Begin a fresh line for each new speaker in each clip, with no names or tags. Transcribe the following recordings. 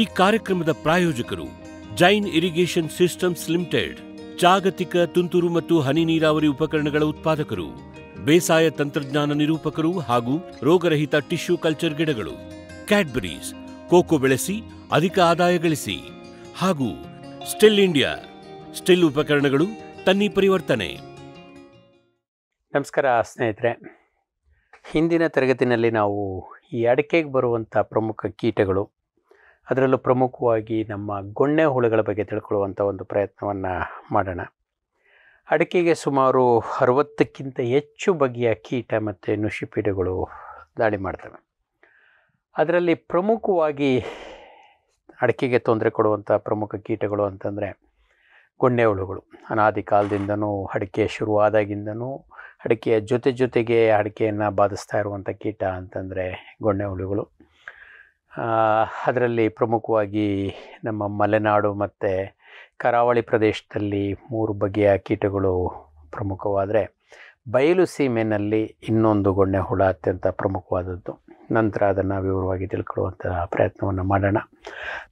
ಈ ಕಾರ್ಯಕ್ರಮದ ಪ್ರಾಯೋಜಕರು ಜೈನ್ ಇರಿಗೇಷನ್ ಸಿಸ್ಟಮ್ಸ್ ಲಿಮಿಟೆಡ್ ಜಾಗತಿಕ ತುಂತುರು ಮತ್ತು ಹನಿ ನೀರಾವರಿ ಉಪಕರಣಗಳ ಉತ್ಪಾದಕರು ಬೇಸಾಯ ತಂತ್ರಜ್ಞಾನ ನಿರೂಪಕರು ಹಾಗೂ ರೋಗರಹಿತ ಟಿಶ್ಯೂ ಕಲ್ಚರ್ ಗಿಡಗಳು ಕ್ಯಾಡ್ಬರೀಸ್ ಕೋಕೋ ಬೆಳೆಸಿ ಅಧಿಕ ಆದಾಯ ಗಳಿಸಿ ಹಾಗೂ ಸ್ಟಿಲ್ ಇಂಡಿಯಾ ಸ್ಟಿಲ್ ಉಪಕರಣಗಳು ತನ್ನಿ ಪರಿವರ್ತನೆ ನಮಸ್ಕಾರ ಸ್ನೇಹಿತರೆ ಹಿಂದಿನ ತರಗತಿನಲ್ಲಿ ನಾವು ಈ
ಅಡಿಕೆಗೆ ಬರುವಂಥ ಪ್ರಮುಖ ಕೀಟಗಳು ಅದರಲ್ಲೂ ಪ್ರಮುಖವಾಗಿ ನಮ್ಮ ಗೊಣ್ಣೆ ಹುಳುಗಳ ಬಗ್ಗೆ ತಿಳ್ಕೊಳ್ಳುವಂಥ ಒಂದು ಪ್ರಯತ್ನವನ್ನು ಮಾಡೋಣ ಅಡಕೆಗೆ ಸುಮಾರು ಅರವತ್ತಕ್ಕಿಂತ ಹೆಚ್ಚು ಬಗೆಯ ಕೀಟ ಮತ್ತು ನುಷಿಪೀಡೆಗಳು ದಾಳಿ ಮಾಡ್ತವೆ ಅದರಲ್ಲಿ ಪ್ರಮುಖವಾಗಿ ಅಡಕೆಗೆ ತೊಂದರೆ ಕೊಡುವಂಥ ಪ್ರಮುಖ ಕೀಟಗಳು ಅಂತಂದರೆ ಗೊಂಡೆ ಹುಳುಗಳು ಅನಾದಿ ಕಾಲದಿಂದನೂ ಅಡಿಕೆ ಶುರುವಾದಾಗಿಂದನೂ ಅಡಿಕೆಯ ಜೊತೆ ಜೊತೆಗೆ ಅಡಿಕೆಯನ್ನು ಬಾಧಿಸ್ತಾ ಇರುವಂಥ ಕೀಟ ಅಂತಂದರೆ ಗೊಂಡೆ ಹುಳುಗಳು ಅದರಲ್ಲಿ ಪ್ರಮುಖವಾಗಿ ನಮ್ಮ ಮಲೆನಾಡು ಮತ್ತು ಕರಾವಳಿ ಪ್ರದೇಶದಲ್ಲಿ ಮೂರು ಬಗೆಯ ಕೀಟಗಳು ಪ್ರಮುಖವಾದರೆ ಬಯಲು ಸೀಮೆನಲ್ಲಿ ಇನ್ನೊಂದು ಗೊಣ್ಣೆ ಹುಳ ಅತ್ಯಂತ ಪ್ರಮುಖವಾದದ್ದು ನಂತರ ಅದನ್ನು ವಿವರವಾಗಿ ತಿಳ್ಕೊಳ್ಳುವಂಥ ಪ್ರಯತ್ನವನ್ನು ಮಾಡೋಣ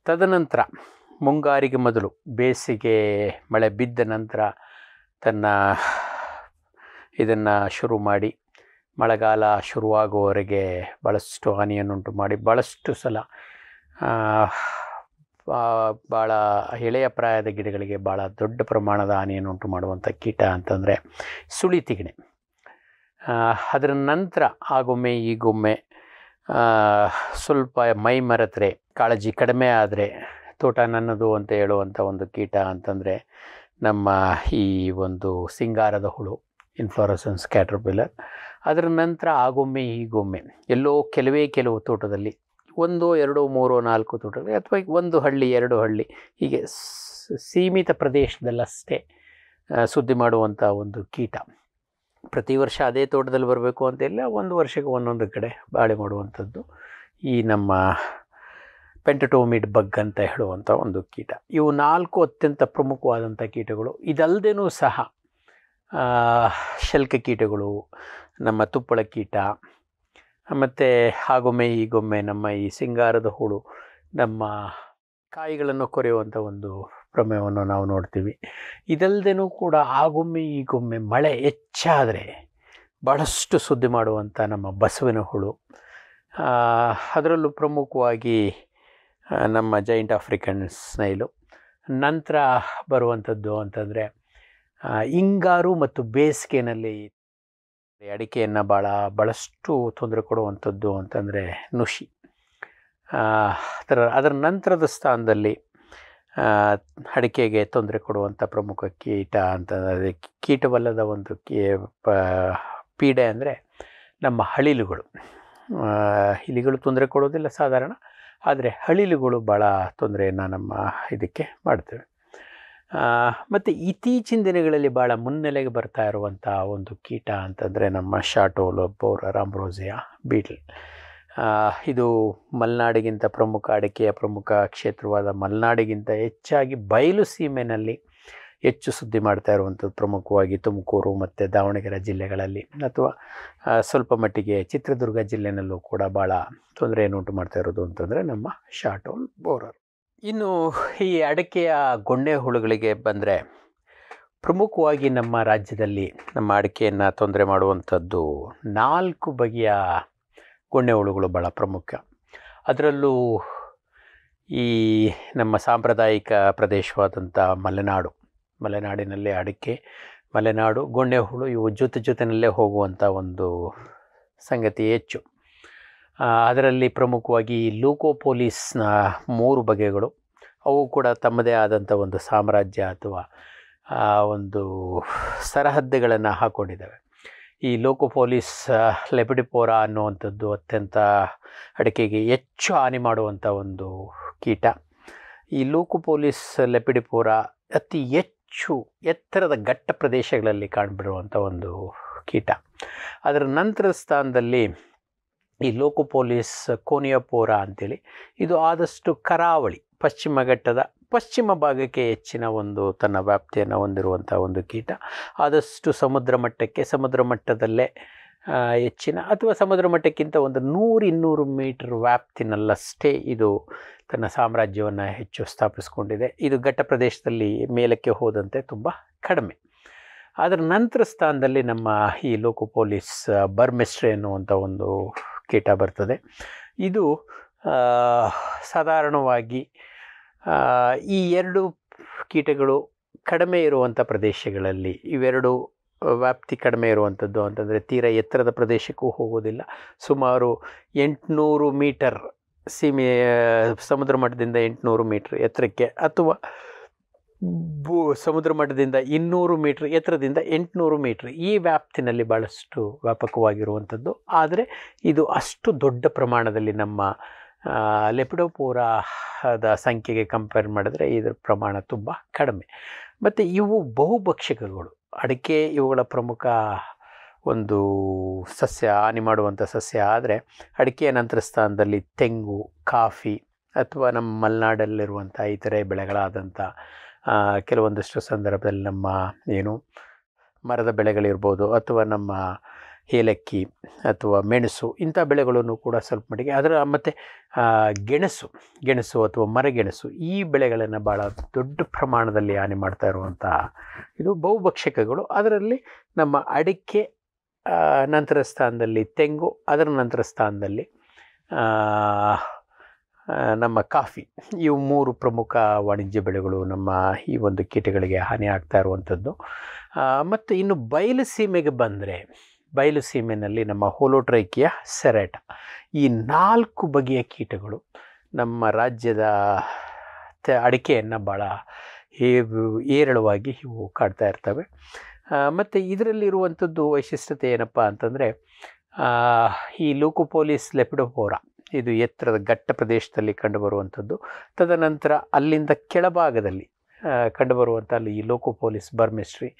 ತದನಂತರ ಮುಂಗಾರಿಗೆ ಮೊದಲು ಬೇಸಿಗೆ ಮಳೆ ಬಿದ್ದ ನಂತರ ತನ್ನ ಇದನ್ನು ಶುರು ಮಾಡಿ ಮಳೆಗಾಲ ಶುರುವಾಗುವವರೆಗೆ ಭಾಳಷ್ಟು ಹಾನಿಯನ್ನುಂಟು ಮಾಡಿ ಭಾಳಷ್ಟು ಸಲ ಭಾಳ ಎಳೆಯ ಪ್ರಾಯದ ಗಿಡಗಳಿಗೆ ಭಾಳ ದೊಡ್ಡ ಪ್ರಮಾಣದ ಹಾನಿಯನ್ನುಂಟು ಮಾಡುವಂಥ ಕೀಟ ಅಂತಂದರೆ ಸುಳಿ ತಿಗಣೆ ಅದರ ನಂತರ ಆಗೊಮ್ಮೆ ಈಗೊಮ್ಮೆ ಸ್ವಲ್ಪ ಮೈ ಮರೆತರೆ ಕಾಳಜಿ ಕಡಿಮೆ ಆದರೆ ತೋಟ ನನ್ನದು ಅಂತ ಹೇಳುವಂಥ ಒಂದು ಕೀಟ ಅಂತಂದರೆ ನಮ್ಮ ಈ ಒಂದು ಸಿಂಗಾರದ ಹುಳು ಇನ್ಫ್ಲೋರಸನ್ಸ್ ಕ್ಯಾಟ್ರಪಿಲ್ಲರ್ ಅದರ ನಂತರ ಆಗೊಮ್ಮೆ ಈಗೊಮ್ಮೆ ಎಲ್ಲೋ ಕೆಲವೇ ಕೆಲವು ತೋಟದಲ್ಲಿ ಒಂದು ಎರಡು ಮೂರು ನಾಲ್ಕು ತೋಟದಲ್ಲಿ ಅಥವಾ ಒಂದು ಹಳ್ಳಿ ಎರಡು ಹಳ್ಳಿ ಹೀಗೆ ಸೀಮಿತ ಪ್ರದೇಶದಲ್ಲಷ್ಟೇ ಸುದ್ದಿ ಮಾಡುವಂಥ ಒಂದು ಕೀಟ ಪ್ರತಿ ವರ್ಷ ಅದೇ ತೋಟದಲ್ಲಿ ಬರಬೇಕು ಇಲ್ಲ ಒಂದು ವರ್ಷಕ್ಕೆ ಒಂದೊಂದು ಕಡೆ ಬಾಳೆ ಮಾಡುವಂಥದ್ದು ಈ ನಮ್ಮ ಪೆಂಟಟೋಮಿಡ್ ಬಗ್ ಅಂತ ಹೇಳುವಂಥ ಒಂದು ಕೀಟ ಇವು ನಾಲ್ಕು ಅತ್ಯಂತ ಪ್ರಮುಖವಾದಂಥ ಕೀಟಗಳು ಇದಲ್ಲದೇನೂ ಸಹ ಶಲ್ಕ ಕೀಟಗಳು ನಮ್ಮ ತುಪ್ಪಳ ಕೀಟ ಮತ್ತು ಆಗೊಮ್ಮೆ ಈಗೊಮ್ಮೆ ನಮ್ಮ ಈ ಸಿಂಗಾರದ ಹುಳು ನಮ್ಮ ಕಾಯಿಗಳನ್ನು ಕೊರೆಯುವಂಥ ಒಂದು ಪ್ರಮೇಯವನ್ನು ನಾವು ನೋಡ್ತೀವಿ ಇದಲ್ಲದೇನೂ ಕೂಡ ಆಗೊಮ್ಮೆ ಈಗೊಮ್ಮೆ ಮಳೆ ಹೆಚ್ಚಾದರೆ ಭಾಳಷ್ಟು ಸುದ್ದಿ ಮಾಡುವಂಥ ನಮ್ಮ ಬಸವಿನ ಹುಳು ಅದರಲ್ಲೂ ಪ್ರಮುಖವಾಗಿ ನಮ್ಮ ಜೈಂಟ್ ಆಫ್ರಿಕನ್ ಸ್ನೈಲು ನಂತರ ಬರುವಂಥದ್ದು ಅಂತಂದರೆ ಹಿಂಗಾರು ಮತ್ತು ಬೇಸಿಗೆನಲ್ಲಿ ಅಡಿಕೆಯನ್ನು ಭಾಳ ಭಾಳಷ್ಟು ತೊಂದರೆ ಕೊಡುವಂಥದ್ದು ಅಂತಂದರೆ ನುಷಿ ಅದರ ಅದರ ನಂತರದ ಸ್ಥಾನದಲ್ಲಿ ಅಡಿಕೆಗೆ ತೊಂದರೆ ಕೊಡುವಂಥ ಪ್ರಮುಖ ಕೀಟ ಅಂತಂದರೆ ಕೀಟವಲ್ಲದ ಒಂದು ಕೀ ಪೀಡೆ ಅಂದರೆ ನಮ್ಮ ಹಳಿಲುಗಳು ಇಲಿಗಳು ತೊಂದರೆ ಕೊಡೋದಿಲ್ಲ ಸಾಧಾರಣ ಆದರೆ ಹಳಿಲುಗಳು ಭಾಳ ತೊಂದರೆಯನ್ನು ನಮ್ಮ ಇದಕ್ಕೆ ಮಾಡ್ತವೆ ಮತ್ತು ಇತ್ತೀಚಿನ ದಿನಗಳಲ್ಲಿ ಭಾಳ ಮುನ್ನೆಲೆಗೆ ಬರ್ತಾ ಇರುವಂಥ ಒಂದು ಕೀಟ ಅಂತಂದರೆ ನಮ್ಮ ಶಾಟೋಲ್ ಬೋರ ರಾಮ್ರೋಸಿಯಾ ಬೀಟ್ಲ್ ಇದು ಮಲೆನಾಡಿಗಿಂತ ಪ್ರಮುಖ ಅಡಿಕೆಯ ಪ್ರಮುಖ ಕ್ಷೇತ್ರವಾದ ಮಲೆನಾಡಿಗಿಂತ ಹೆಚ್ಚಾಗಿ ಬಯಲು ಸೀಮೆನಲ್ಲಿ ಹೆಚ್ಚು ಸುದ್ದಿ ಮಾಡ್ತಾ ಇರುವಂಥದ್ದು ಪ್ರಮುಖವಾಗಿ ತುಮಕೂರು ಮತ್ತು ದಾವಣಗೆರೆ ಜಿಲ್ಲೆಗಳಲ್ಲಿ ಅಥವಾ ಸ್ವಲ್ಪ ಮಟ್ಟಿಗೆ ಚಿತ್ರದುರ್ಗ ಜಿಲ್ಲೆನಲ್ಲೂ ಕೂಡ ಭಾಳ ತೊಂದರೆಯನ್ನು ಉಂಟು ಮಾಡ್ತಾ ಇರೋದು ಅಂತಂದರೆ ನಮ್ಮ ಶಾಟೋಲ್ ಬೋರರ್ ಇನ್ನು ಈ ಅಡಕೆಯ ಗೊಂಡೆ ಹುಳುಗಳಿಗೆ ಬಂದರೆ ಪ್ರಮುಖವಾಗಿ ನಮ್ಮ ರಾಜ್ಯದಲ್ಲಿ ನಮ್ಮ ಅಡಕೆಯನ್ನು ತೊಂದರೆ ಮಾಡುವಂಥದ್ದು ನಾಲ್ಕು ಬಗೆಯ ಗೊಂಡೆ ಹುಳುಗಳು ಭಾಳ ಪ್ರಮುಖ ಅದರಲ್ಲೂ ಈ ನಮ್ಮ ಸಾಂಪ್ರದಾಯಿಕ ಪ್ರದೇಶವಾದಂಥ ಮಲೆನಾಡು ಮಲೆನಾಡಿನಲ್ಲೇ ಅಡಿಕೆ ಮಲೆನಾಡು ಗೊಂಡೆ ಹುಳು ಇವು ಜೊತೆ ಜೊತೆಯಲ್ಲೇ ಹೋಗುವಂಥ ಒಂದು ಸಂಗತಿ ಹೆಚ್ಚು ಅದರಲ್ಲಿ ಪ್ರಮುಖವಾಗಿ ಪೊಲೀಸ್ನ ಮೂರು ಬಗೆಗಳು ಅವು ಕೂಡ ತಮ್ಮದೇ ಆದಂಥ ಒಂದು ಸಾಮ್ರಾಜ್ಯ ಅಥವಾ ಒಂದು ಸರಹದ್ದುಗಳನ್ನು ಹಾಕ್ಕೊಂಡಿದ್ದಾವೆ ಈ ಲೋಕೋಪೋಲಿಸ್ ಲೆಪಿಡಿಪೋರಾ ಅನ್ನುವಂಥದ್ದು ಅತ್ಯಂತ ಅಡಿಕೆಗೆ ಹೆಚ್ಚು ಹಾನಿ ಮಾಡುವಂಥ ಒಂದು ಕೀಟ ಈ ಪೊಲೀಸ್ ಲೆಪಿಡಿಪೋರಾ ಅತಿ ಹೆಚ್ಚು ಎತ್ತರದ ಘಟ್ಟ ಪ್ರದೇಶಗಳಲ್ಲಿ ಕಾಣ್ಬಿಡುವಂಥ ಒಂದು ಕೀಟ ಅದರ ನಂತರ ಸ್ಥಾನದಲ್ಲಿ ಈ ಲೋಕೋ ಪೊಲೀಸ್ ಕೋನಿಯಪೋರ ಅಂಥೇಳಿ ಇದು ಆದಷ್ಟು ಕರಾವಳಿ ಪಶ್ಚಿಮ ಘಟ್ಟದ ಪಶ್ಚಿಮ ಭಾಗಕ್ಕೆ ಹೆಚ್ಚಿನ ಒಂದು ತನ್ನ ವ್ಯಾಪ್ತಿಯನ್ನು ಹೊಂದಿರುವಂಥ ಒಂದು ಕೀಟ ಆದಷ್ಟು ಸಮುದ್ರ ಮಟ್ಟಕ್ಕೆ ಸಮುದ್ರ ಮಟ್ಟದಲ್ಲೇ ಹೆಚ್ಚಿನ ಅಥವಾ ಸಮುದ್ರ ಮಟ್ಟಕ್ಕಿಂತ ಒಂದು ನೂರು ಇನ್ನೂರು ಮೀಟರ್ ವ್ಯಾಪ್ತಿನಲ್ಲಷ್ಟೇ ಇದು ತನ್ನ ಸಾಮ್ರಾಜ್ಯವನ್ನು ಹೆಚ್ಚು ಸ್ಥಾಪಿಸ್ಕೊಂಡಿದೆ ಇದು ಘಟ್ಟ ಪ್ರದೇಶದಲ್ಲಿ ಮೇಲಕ್ಕೆ ಹೋದಂತೆ ತುಂಬ ಕಡಿಮೆ ಅದರ ನಂತರ ಸ್ಥಾನದಲ್ಲಿ ನಮ್ಮ ಈ ಪೊಲೀಸ್ ಬರ್ಮೆಸ್ಟ್ರಿ ಅನ್ನುವಂಥ ಒಂದು ಕೀಟ ಬರ್ತದೆ ಇದು ಸಾಧಾರಣವಾಗಿ ಈ ಎರಡು ಕೀಟಗಳು ಕಡಿಮೆ ಇರುವಂಥ ಪ್ರದೇಶಗಳಲ್ಲಿ ಇವೆರಡು ವ್ಯಾಪ್ತಿ ಕಡಿಮೆ ಇರುವಂಥದ್ದು ಅಂತಂದರೆ ತೀರ ಎತ್ತರದ ಪ್ರದೇಶಕ್ಕೂ ಹೋಗೋದಿಲ್ಲ ಸುಮಾರು ಎಂಟುನೂರು ಮೀಟರ್ ಸೀಮೆ ಸಮುದ್ರ ಮಟ್ಟದಿಂದ ಎಂಟುನೂರು ಮೀಟರ್ ಎತ್ತರಕ್ಕೆ ಅಥವಾ ಭೂ ಸಮುದ್ರ ಮಟ್ಟದಿಂದ ಇನ್ನೂರು ಮೀಟ್ರ್ ಎತ್ತರದಿಂದ ಎಂಟುನೂರು ಮೀಟ್ರ್ ಈ ವ್ಯಾಪ್ತಿನಲ್ಲಿ ಭಾಳಷ್ಟು ವ್ಯಾಪಕವಾಗಿರುವಂಥದ್ದು ಆದರೆ ಇದು ಅಷ್ಟು ದೊಡ್ಡ ಪ್ರಮಾಣದಲ್ಲಿ ನಮ್ಮ ಲೆಪಿಡೋಪೂರದ ಸಂಖ್ಯೆಗೆ ಕಂಪೇರ್ ಮಾಡಿದ್ರೆ ಇದರ ಪ್ರಮಾಣ ತುಂಬ ಕಡಿಮೆ ಮತ್ತು ಇವು ಬಹುಭಕ್ಷಕಗಳು ಅಡಿಕೆ ಇವುಗಳ ಪ್ರಮುಖ ಒಂದು ಸಸ್ಯ ಹಾನಿ ಮಾಡುವಂಥ ಸಸ್ಯ ಆದರೆ ಅಡಿಕೆಯ ನಂತರ ಸ್ಥಾನದಲ್ಲಿ ತೆಂಗು ಕಾಫಿ ಅಥವಾ ನಮ್ಮ ಮಲೆನಾಡಲ್ಲಿರುವಂಥ ಇತರೆ ಬೆಳೆಗಳಾದಂಥ ಕೆಲವೊಂದಷ್ಟು ಸಂದರ್ಭದಲ್ಲಿ ನಮ್ಮ ಏನು ಮರದ ಬೆಳೆಗಳಿರ್ಬೋದು ಅಥವಾ ನಮ್ಮ ಏಲಕ್ಕಿ ಅಥವಾ ಮೆಣಸು ಇಂಥ ಬೆಳೆಗಳನ್ನು ಕೂಡ ಸ್ವಲ್ಪ ಮಟ್ಟಿಗೆ ಅದರ ಮತ್ತು ಗೆಣಸು ಗೆಣಸು ಅಥವಾ ಮರಗೆಣಸು ಈ ಬೆಳೆಗಳನ್ನು ಭಾಳ ದೊಡ್ಡ ಪ್ರಮಾಣದಲ್ಲಿ ಹಾನಿ ಮಾಡ್ತಾ ಇರುವಂತಹ ಇದು ಬಹುಭಕ್ಷಕಗಳು ಅದರಲ್ಲಿ ನಮ್ಮ ಅಡಿಕೆ ನಂತರ ಸ್ಥಾನದಲ್ಲಿ ತೆಂಗು ಅದರ ನಂತರ ಸ್ಥಾನದಲ್ಲಿ ನಮ್ಮ ಕಾಫಿ ಇವು ಮೂರು ಪ್ರಮುಖ ವಾಣಿಜ್ಯ ಬೆಳೆಗಳು ನಮ್ಮ ಈ ಒಂದು ಕೀಟಗಳಿಗೆ ಹಾನಿ ಆಗ್ತಾ ಇರುವಂಥದ್ದು ಮತ್ತು ಇನ್ನು ಬಯಲು ಸೀಮೆಗೆ ಬಂದರೆ ಬಯಲು ಸೀಮೆಯಲ್ಲಿ ನಮ್ಮ ಹೋಲೋಟ್ರೈಕಿಯ ಸೆರೆಟ ಈ ನಾಲ್ಕು ಬಗೆಯ ಕೀಟಗಳು ನಮ್ಮ ರಾಜ್ಯದ ತ ಅಡಿಕೆಯನ್ನು ಭಾಳ ಏರಳವಾಗಿ ಇವು ಕಾಡ್ತಾ ಇರ್ತವೆ ಮತ್ತು ಇದರಲ್ಲಿರುವಂಥದ್ದು ವೈಶಿಷ್ಟ್ಯತೆ ಏನಪ್ಪ ಅಂತಂದರೆ ಈ ಪೊಲೀಸ್ ಲೆಪಿಡೋಫೋರಾ ಇದು ಎತ್ತರದ ಘಟ್ಟ ಪ್ರದೇಶದಲ್ಲಿ ಕಂಡುಬರುವಂಥದ್ದು ತದನಂತರ ಅಲ್ಲಿಂದ ಕೆಳಭಾಗದಲ್ಲಿ ಕಂಡುಬರುವಂಥ ಅಲ್ಲಿ ಈ ಲೋಕೋ ಪೊಲೀಸ್ ಬರ್ಮಿಸ್ಟ್ರಿ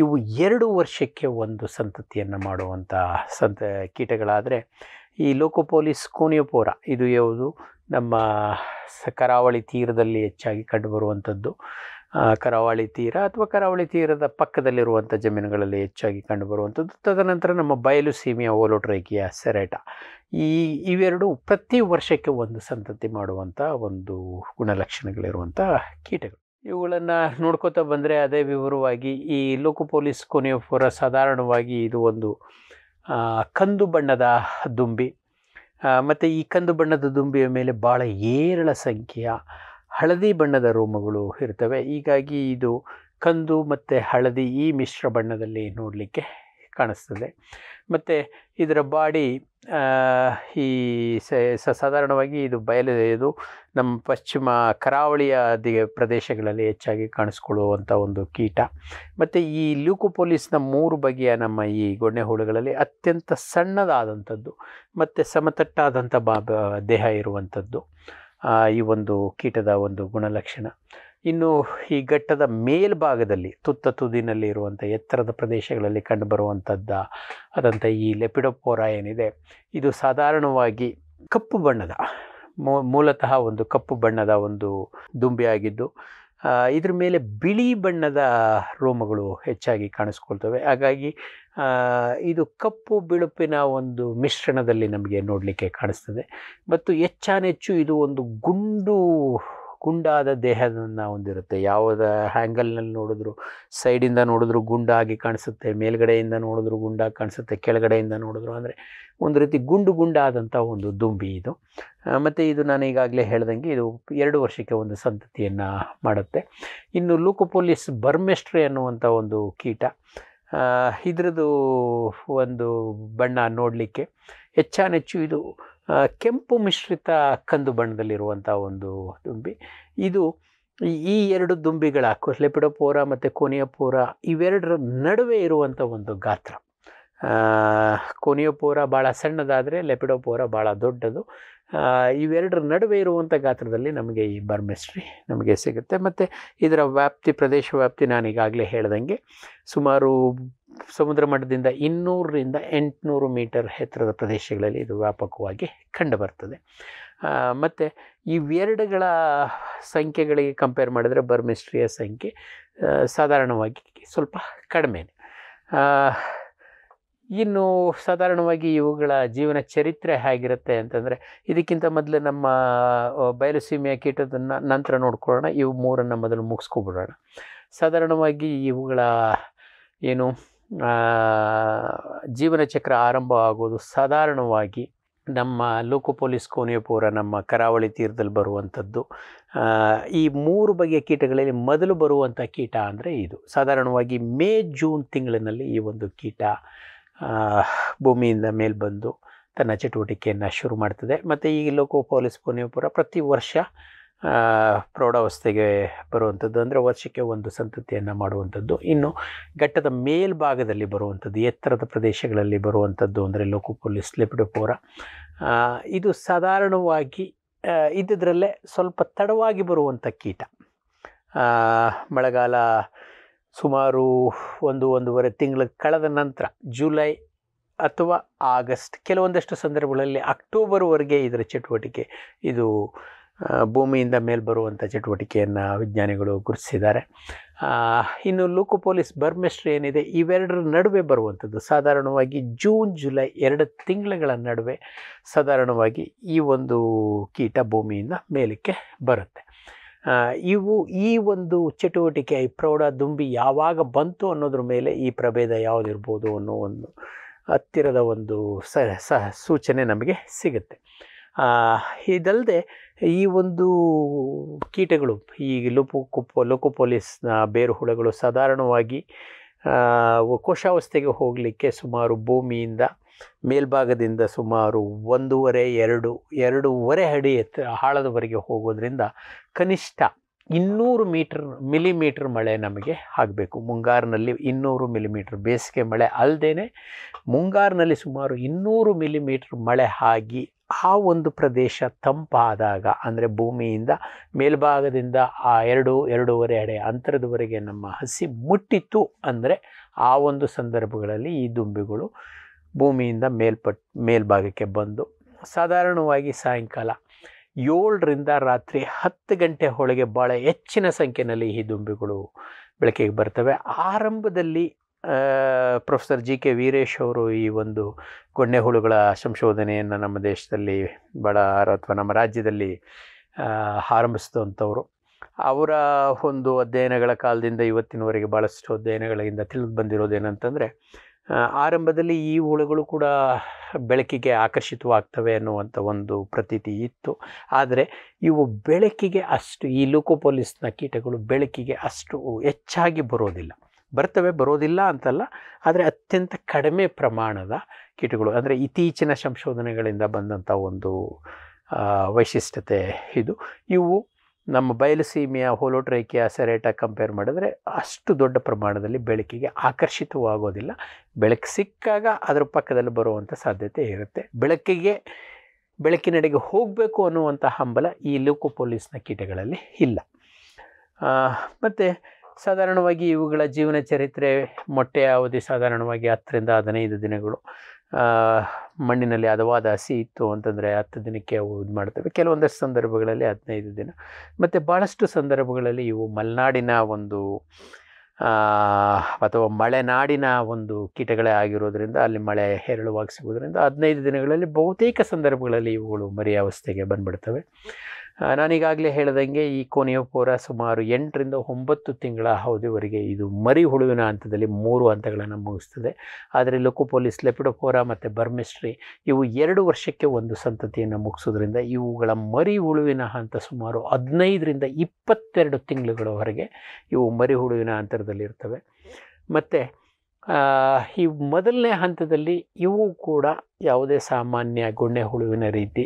ಇವು ಎರಡು ವರ್ಷಕ್ಕೆ ಒಂದು ಸಂತತಿಯನ್ನು ಮಾಡುವಂಥ ಸಂತ ಕೀಟಗಳಾದರೆ ಈ ಲೋಕೋಪೋಲಿಸ್ ಕೋನಿಯೋಪೋರ ಇದು ಯಾವುದು ನಮ್ಮ ಕರಾವಳಿ ತೀರದಲ್ಲಿ ಹೆಚ್ಚಾಗಿ ಕಂಡುಬರುವಂಥದ್ದು ಕರಾವಳಿ ತೀರ ಅಥವಾ ಕರಾವಳಿ ತೀರದ ಪಕ್ಕದಲ್ಲಿರುವಂಥ ಜಮೀನುಗಳಲ್ಲಿ ಹೆಚ್ಚಾಗಿ ಕಂಡುಬರುವಂಥದ್ದು ತದನಂತರ ನಮ್ಮ ಬಯಲು ಸೀಮೆಯ ಓಲೋಟ್ರೈಕಿಯ ಸೆರೆಟ ಈ ಇವೆರಡು ಪ್ರತಿ ವರ್ಷಕ್ಕೆ ಒಂದು ಸಂತತಿ ಮಾಡುವಂಥ ಒಂದು ಗುಣಲಕ್ಷಣಗಳಿರುವಂಥ ಕೀಟಗಳು ಇವುಗಳನ್ನು ನೋಡ್ಕೋತಾ ಬಂದರೆ ಅದೇ ವಿವರವಾಗಿ ಈ ಲೋಕೋಪೋಲಿಸ್ ಕೊನೆಯೋಫೋರ ಸಾಧಾರಣವಾಗಿ ಇದು ಒಂದು ಕಂದು ಬಣ್ಣದ ದುಂಬಿ ಮತ್ತು ಈ ಕಂದು ಬಣ್ಣದ ದುಂಬಿಯ ಮೇಲೆ ಭಾಳ ಏರಳ ಸಂಖ್ಯೆಯ ಹಳದಿ ಬಣ್ಣದ ರೋಮಗಳು ಇರ್ತವೆ ಹೀಗಾಗಿ ಇದು ಕಂದು ಮತ್ತು ಹಳದಿ ಈ ಮಿಶ್ರ ಬಣ್ಣದಲ್ಲಿ ನೋಡಲಿಕ್ಕೆ ಕಾಣಿಸ್ತದೆ ಮತ್ತು ಇದರ ಬಾಡಿ ಈ ಸಾಧಾರಣವಾಗಿ ಇದು ಬಯಲು ಇದು ನಮ್ಮ ಪಶ್ಚಿಮ ಕರಾವಳಿಯ ದಿ ಪ್ರದೇಶಗಳಲ್ಲಿ ಹೆಚ್ಚಾಗಿ ಕಾಣಿಸ್ಕೊಳ್ಳುವಂಥ ಒಂದು ಕೀಟ ಮತ್ತು ಈ ಲ್ಯೂಕೋಪೋಲಿಸ್ನ ಮೂರು ಬಗೆಯ ನಮ್ಮ ಈ ಗೊಣ್ಣೆ ಅತ್ಯಂತ ಸಣ್ಣದಾದಂಥದ್ದು ಮತ್ತು ಸಮತಟ್ಟಾದಂಥ ಬಾ ದೇಹ ಇರುವಂಥದ್ದು ಈ ಒಂದು ಕೀಟದ ಒಂದು ಗುಣಲಕ್ಷಣ ಇನ್ನು ಈ ಘಟ್ಟದ ಮೇಲ್ಭಾಗದಲ್ಲಿ ತುತ್ತ ತುದಿನಲ್ಲಿ ಇರುವಂಥ ಎತ್ತರದ ಪ್ರದೇಶಗಳಲ್ಲಿ ಕಂಡುಬರುವಂಥದ್ದ ಆದಂಥ ಈ ಲೆಪಿಡೋಪೋರ ಏನಿದೆ ಇದು ಸಾಧಾರಣವಾಗಿ ಕಪ್ಪು ಬಣ್ಣದ ಮೂಲತಃ ಒಂದು ಕಪ್ಪು ಬಣ್ಣದ ಒಂದು ದುಂಬಿ ಆಗಿದ್ದು ಇದ್ರ ಮೇಲೆ ಬಿಳಿ ಬಣ್ಣದ ರೋಮಗಳು ಹೆಚ್ಚಾಗಿ ಕಾಣಿಸ್ಕೊಳ್ತವೆ ಹಾಗಾಗಿ ಇದು ಕಪ್ಪು ಬಿಳುಪಿನ ಒಂದು ಮಿಶ್ರಣದಲ್ಲಿ ನಮಗೆ ನೋಡಲಿಕ್ಕೆ ಕಾಣಿಸ್ತದೆ ಮತ್ತು ಹೆಚ್ಚಾನೆಚ್ಚು ಇದು ಒಂದು ಗುಂಡು ಗುಂಡಾದ ದೇಹದನ್ನ ಹೊಂದಿರುತ್ತೆ ಯಾವುದ ಹ್ಯಾಂಗಲ್ನಲ್ಲಿ ನೋಡಿದ್ರು ಸೈಡಿಂದ ನೋಡಿದ್ರು ಗುಂಡಾಗಿ ಕಾಣಿಸುತ್ತೆ ಮೇಲ್ಗಡೆಯಿಂದ ನೋಡಿದ್ರು ಗುಂಡಾಗಿ ಕಾಣಿಸುತ್ತೆ ಕೆಳಗಡೆಯಿಂದ ನೋಡಿದ್ರು ಅಂದರೆ ಒಂದು ರೀತಿ ಗುಂಡು ಗುಂಡಾದಂಥ ಒಂದು ದುಂಬಿ ಇದು ಮತ್ತು ಇದು ನಾನು ಈಗಾಗಲೇ ಹೇಳ್ದಂಗೆ ಇದು ಎರಡು ವರ್ಷಕ್ಕೆ ಒಂದು ಸಂತತಿಯನ್ನು ಮಾಡುತ್ತೆ ಇನ್ನು ಲೂಕೋಪೋಲಿಸ್ ಬರ್ಮೆಸ್ಟ್ರಿ ಅನ್ನುವಂಥ ಒಂದು ಕೀಟ ಇದ್ರದ್ದು ಒಂದು ಬಣ್ಣ ನೋಡಲಿಕ್ಕೆ ಹೆಚ್ಚಾನೆಚ್ಚು ಇದು ಕೆಂಪು ಮಿಶ್ರಿತ ಕಂದು ಬಣ್ಣದಲ್ಲಿರುವಂಥ ಒಂದು ದುಂಬಿ ಇದು ಈ ಎರಡು ದುಂಬಿಗಳ ಲೆಪಿಡೋಪೋರ ಮತ್ತು ಕೋನಿಯಪೋರ ಇವೆರಡರ ನಡುವೆ ಇರುವಂಥ ಒಂದು ಗಾತ್ರ ಕೋನಿಯೋಪೋರ ಭಾಳ ಸಣ್ಣದಾದರೆ ಲೆಪಿಡೋಪೋರ ಭಾಳ ದೊಡ್ಡದು ಇವೆರಡರ ನಡುವೆ ಇರುವಂಥ ಗಾತ್ರದಲ್ಲಿ ನಮಗೆ ಈ ಬರ್ಮಿಸ್ಟ್ರಿ ನಮಗೆ ಸಿಗುತ್ತೆ ಮತ್ತು ಇದರ ವ್ಯಾಪ್ತಿ ಪ್ರದೇಶ ವ್ಯಾಪ್ತಿ ನಾನೀಗಾಗಲೇ ಹೇಳ್ದಂಗೆ ಸುಮಾರು ಸಮುದ್ರ ಮಟ್ಟದಿಂದ ಇನ್ನೂರರಿಂದ ಎಂಟುನೂರು ಮೀಟರ್ ಎತ್ತರದ ಪ್ರದೇಶಗಳಲ್ಲಿ ಇದು ವ್ಯಾಪಕವಾಗಿ ಕಂಡುಬರ್ತದೆ ಮತ್ತು ಇವೆರಡುಗಳ ಸಂಖ್ಯೆಗಳಿಗೆ ಕಂಪೇರ್ ಮಾಡಿದರೆ ಬರ್ಮಿಸ್ಟ್ರಿಯ ಸಂಖ್ಯೆ ಸಾಧಾರಣವಾಗಿ ಸ್ವಲ್ಪ ಕಡಿಮೆ ಇನ್ನು ಸಾಧಾರಣವಾಗಿ ಇವುಗಳ ಜೀವನ ಚರಿತ್ರೆ ಹೇಗಿರುತ್ತೆ ಅಂತಂದರೆ ಇದಕ್ಕಿಂತ ಮೊದಲು ನಮ್ಮ ಬಯಲುಸೀಮೆಯ ಕೀಟದನ್ನು ನಂತರ ನೋಡ್ಕೊಳ್ಳೋಣ ಇವು ಮೂರನ್ನು ಮೊದಲು ಮುಗಿಸ್ಕೊಬಿಡೋಣ ಸಾಧಾರಣವಾಗಿ ಇವುಗಳ ಏನು ಜೀವನ ಚಕ್ರ ಆರಂಭ ಆಗೋದು ಸಾಧಾರಣವಾಗಿ ನಮ್ಮ ಪೊಲೀಸ್ ಕೋನಿಯಪೂರ ನಮ್ಮ ಕರಾವಳಿ ತೀರದಲ್ಲಿ ಬರುವಂಥದ್ದು ಈ ಮೂರು ಬಗೆಯ ಕೀಟಗಳಲ್ಲಿ ಮೊದಲು ಬರುವಂಥ ಕೀಟ ಅಂದರೆ ಇದು ಸಾಧಾರಣವಾಗಿ ಮೇ ಜೂನ್ ತಿಂಗಳಿನಲ್ಲಿ ಈ ಒಂದು ಕೀಟ ಭೂಮಿಯಿಂದ ಮೇಲೆ ಬಂದು ತನ್ನ ಚಟುವಟಿಕೆಯನ್ನು ಶುರು ಮಾಡ್ತದೆ ಮತ್ತು ಈ ಲೋಕೋಪೋಲಿಸ್ ಪೋನಿಪುರ ಪ್ರತಿ ವರ್ಷ ಪ್ರೌಢಾವಸ್ಥೆಗೆ ಬರುವಂಥದ್ದು ಅಂದರೆ ವರ್ಷಕ್ಕೆ ಒಂದು ಸಂತತಿಯನ್ನು ಮಾಡುವಂಥದ್ದು ಇನ್ನು ಘಟ್ಟದ ಮೇಲ್ಭಾಗದಲ್ಲಿ ಬರುವಂಥದ್ದು ಎತ್ತರದ ಪ್ರದೇಶಗಳಲ್ಲಿ ಬರುವಂಥದ್ದು ಅಂದರೆ ಲೋಕೋಪೋಲಿಸ್ ಲೆಪಿಡೋಪೋರ ಇದು ಸಾಧಾರಣವಾಗಿ ಇದ್ದಿದ್ರಲ್ಲೇ ಸ್ವಲ್ಪ ತಡವಾಗಿ ಬರುವಂಥ ಕೀಟ ಮಳೆಗಾಲ ಸುಮಾರು ಒಂದು ಒಂದೂವರೆ ತಿಂಗಳ ಕಳೆದ ನಂತರ ಜುಲೈ ಅಥವಾ ಆಗಸ್ಟ್ ಕೆಲವೊಂದಷ್ಟು ಸಂದರ್ಭಗಳಲ್ಲಿ ಅಕ್ಟೋಬರ್ವರೆಗೆ ಇದರ ಚಟುವಟಿಕೆ ಇದು ಭೂಮಿಯಿಂದ ಮೇಲ್ಬರುವಂಥ ಚಟುವಟಿಕೆಯನ್ನು ವಿಜ್ಞಾನಿಗಳು ಗುರುತಿಸಿದ್ದಾರೆ ಇನ್ನು ಲೂಕೋಪೋಲಿಸ್ ಬರ್ಮೆಸ್ಟ್ರಿ ಏನಿದೆ ಇವೆರಡರ ನಡುವೆ ಬರುವಂಥದ್ದು ಸಾಧಾರಣವಾಗಿ ಜೂನ್ ಜುಲೈ ಎರಡು ತಿಂಗಳುಗಳ ನಡುವೆ ಸಾಧಾರಣವಾಗಿ ಈ ಒಂದು ಕೀಟ ಭೂಮಿಯಿಂದ ಮೇಲಕ್ಕೆ ಬರುತ್ತೆ ಇವು ಈ ಒಂದು ಚಟುವಟಿಕೆ ಈ ಪ್ರೌಢ ದುಂಬಿ ಯಾವಾಗ ಬಂತು ಅನ್ನೋದ್ರ ಮೇಲೆ ಈ ಪ್ರಭೇದ ಯಾವುದಿರ್ಬೋದು ಅನ್ನೋ ಒಂದು ಹತ್ತಿರದ ಒಂದು ಸ ಸೂಚನೆ ನಮಗೆ ಸಿಗುತ್ತೆ ಇದಲ್ಲದೆ ಈ ಒಂದು ಕೀಟಗಳು ಈ ಲುಪು ಕುಪ್ಪೋ ಲೋಕೋಪೋಲಿಸ್ ಬೇರು ಹುಳಗಳು ಸಾಧಾರಣವಾಗಿ ಕೋಶಾವಸ್ಥೆಗೆ ಹೋಗಲಿಕ್ಕೆ ಸುಮಾರು ಭೂಮಿಯಿಂದ ಮೇಲ್ಭಾಗದಿಂದ ಸುಮಾರು ಒಂದೂವರೆ ಎರಡು ಎರಡೂವರೆ ಅಡಿ ಎತ್ತರ ಆಳದವರೆಗೆ ಹೋಗೋದ್ರಿಂದ ಕನಿಷ್ಠ ಇನ್ನೂರು ಮೀಟ್ರ್ ಮಿಲಿಮೀಟ್ರ್ ಮಳೆ ನಮಗೆ ಆಗಬೇಕು ಮುಂಗಾರಿನಲ್ಲಿ ಇನ್ನೂರು ಮಿಲಿಮೀಟ್ರ್ ಬೇಸಿಗೆ ಮಳೆ ಅಲ್ಲದೇ ಮುಂಗಾರಿನಲ್ಲಿ ಸುಮಾರು ಇನ್ನೂರು ಮಿಲಿಮೀಟ್ರ್ ಮಳೆ ಆಗಿ ಆ ಒಂದು ಪ್ರದೇಶ ತಂಪಾದಾಗ ಅಂದರೆ ಭೂಮಿಯಿಂದ ಮೇಲ್ಭಾಗದಿಂದ ಆ ಎರಡು ಎರಡೂವರೆ ಅಡೆ ಅಂತರದವರೆಗೆ ನಮ್ಮ ಹಸಿ ಮುಟ್ಟಿತ್ತು ಅಂದರೆ ಆ ಒಂದು ಸಂದರ್ಭಗಳಲ್ಲಿ ಈ ದುಂಬಿಗಳು ಭೂಮಿಯಿಂದ ಮೇಲ್ಪಟ್ ಮೇಲ್ಭಾಗಕ್ಕೆ ಬಂದು ಸಾಧಾರಣವಾಗಿ ಸಾಯಂಕಾಲ ಏಳರಿಂದ ರಾತ್ರಿ ಹತ್ತು ಗಂಟೆ ಒಳಗೆ ಭಾಳ ಹೆಚ್ಚಿನ ಸಂಖ್ಯೆಯಲ್ಲಿ ಈ ದುಂಬಿಗಳು ಬೆಳಕಿಗೆ ಬರ್ತವೆ ಆರಂಭದಲ್ಲಿ ಪ್ರೊಫೆಸರ್ ಜಿ ಕೆ ವೀರೇಶ್ ಅವರು ಈ ಒಂದು ಗೊಣ್ಣೆ ಹುಳುಗಳ ಸಂಶೋಧನೆಯನ್ನು ನಮ್ಮ ದೇಶದಲ್ಲಿ ಭಾಳ ಅಥವಾ ನಮ್ಮ ರಾಜ್ಯದಲ್ಲಿ ಆರಂಭಿಸಿದಂಥವರು ಅವರ ಒಂದು ಅಧ್ಯಯನಗಳ ಕಾಲದಿಂದ ಇವತ್ತಿನವರೆಗೆ ಭಾಳಷ್ಟು ಅಧ್ಯಯನಗಳಿಂದ ತಿಳಿದು ಬಂದಿರೋದೇನಂತಂದರೆ ಆರಂಭದಲ್ಲಿ ಈ ಹುಳುಗಳು ಕೂಡ ಬೆಳಕಿಗೆ ಆಕರ್ಷಿತವಾಗ್ತವೆ ಅನ್ನುವಂಥ ಒಂದು ಪ್ರತೀತಿ ಇತ್ತು ಆದರೆ ಇವು ಬೆಳಕಿಗೆ ಅಷ್ಟು ಈ ಲೂಕೋಪೋಲಿಸ್ನ ಕೀಟಗಳು ಬೆಳಕಿಗೆ ಅಷ್ಟು ಹೆಚ್ಚಾಗಿ ಬರೋದಿಲ್ಲ ಬರ್ತವೆ ಬರೋದಿಲ್ಲ ಅಂತಲ್ಲ ಆದರೆ ಅತ್ಯಂತ ಕಡಿಮೆ ಪ್ರಮಾಣದ ಕೀಟಗಳು ಅಂದರೆ ಇತ್ತೀಚಿನ ಸಂಶೋಧನೆಗಳಿಂದ ಬಂದಂಥ ಒಂದು ವೈಶಿಷ್ಟ್ಯತೆ ಇದು ಇವು ನಮ್ಮ ಬಯಲುಸೀಮೆಯ ಹೋಲೋಟ್ರೇಕಿಯ ಸೆರೇಟ ಕಂಪೇರ್ ಮಾಡಿದ್ರೆ ಅಷ್ಟು ದೊಡ್ಡ ಪ್ರಮಾಣದಲ್ಲಿ ಬೆಳಕಿಗೆ ಆಕರ್ಷಿತವಾಗೋದಿಲ್ಲ ಬೆಳಕು ಸಿಕ್ಕಾಗ ಅದರ ಪಕ್ಕದಲ್ಲಿ ಬರುವಂಥ ಸಾಧ್ಯತೆ ಇರುತ್ತೆ ಬೆಳಕಿಗೆ ಬೆಳಕಿನಡೆಗೆ ಹೋಗಬೇಕು ಅನ್ನುವಂಥ ಹಂಬಲ ಈ ಲೂಕೋಪೋಲಿಸ್ನ ಕೀಟಗಳಲ್ಲಿ ಇಲ್ಲ ಮತ್ತು ಸಾಧಾರಣವಾಗಿ ಇವುಗಳ ಜೀವನ ಚರಿತ್ರೆ ಮೊಟ್ಟೆಯ ಅವಧಿ ಸಾಧಾರಣವಾಗಿ ಹತ್ತರಿಂದ ಹದಿನೈದು ದಿನಗಳು ಮಣ್ಣಿನಲ್ಲಿ ಹದವಾದ ಹಸಿ ಇತ್ತು ಅಂತಂದರೆ ಹತ್ತು ದಿನಕ್ಕೆ ಅವು ಇದು ಮಾಡ್ತವೆ ಕೆಲವೊಂದಷ್ಟು ಸಂದರ್ಭಗಳಲ್ಲಿ ಹದಿನೈದು ದಿನ ಮತ್ತು ಭಾಳಷ್ಟು ಸಂದರ್ಭಗಳಲ್ಲಿ ಇವು ಮಲೆನಾಡಿನ ಒಂದು ಅಥವಾ ಮಳೆನಾಡಿನ ಒಂದು ಕೀಟಗಳೇ ಆಗಿರೋದ್ರಿಂದ ಅಲ್ಲಿ ಮಳೆ ಹೇರಳವಾಗಿ ಸಿಗೋದ್ರಿಂದ ಹದಿನೈದು ದಿನಗಳಲ್ಲಿ ಬಹುತೇಕ ಸಂದರ್ಭಗಳಲ್ಲಿ ಇವುಗಳು ಮರಿಯ ಅವಸ್ಥೆಗೆ ಬಂದ್ಬಿಡ್ತವೆ ನಾನೀಗಾಗಲೇ ಹೇಳ್ದಂಗೆ ಈ ಕೋನಿಯೋಪೋರ ಸುಮಾರು ಎಂಟರಿಂದ ಒಂಬತ್ತು ತಿಂಗಳ ಅವಧಿವರೆಗೆ ಇದು ಮರಿ ಹುಳುವಿನ ಹಂತದಲ್ಲಿ ಮೂರು ಹಂತಗಳನ್ನು ಮುಗಿಸ್ತದೆ ಆದರೆ ಲೊಕೋಪೋಲಿಸ್ ಲೆಪಿಡೋಪೋರಾ ಮತ್ತು ಬರ್ಮಿಸ್ಟ್ರಿ ಇವು ಎರಡು ವರ್ಷಕ್ಕೆ ಒಂದು ಸಂತತಿಯನ್ನು ಮುಗಿಸೋದ್ರಿಂದ ಇವುಗಳ ಮರಿ ಹುಳುವಿನ ಹಂತ ಸುಮಾರು ಹದಿನೈದರಿಂದ ಇಪ್ಪತ್ತೆರಡು ತಿಂಗಳುಗಳವರೆಗೆ ಇವು ಮರಿ ಹುಳುವಿನ ಮತ್ತು ಈ ಮೊದಲನೇ ಹಂತದಲ್ಲಿ ಇವು ಕೂಡ ಯಾವುದೇ ಸಾಮಾನ್ಯ ಗುಣ್ಣೆ ಹುಳುವಿನ ರೀತಿ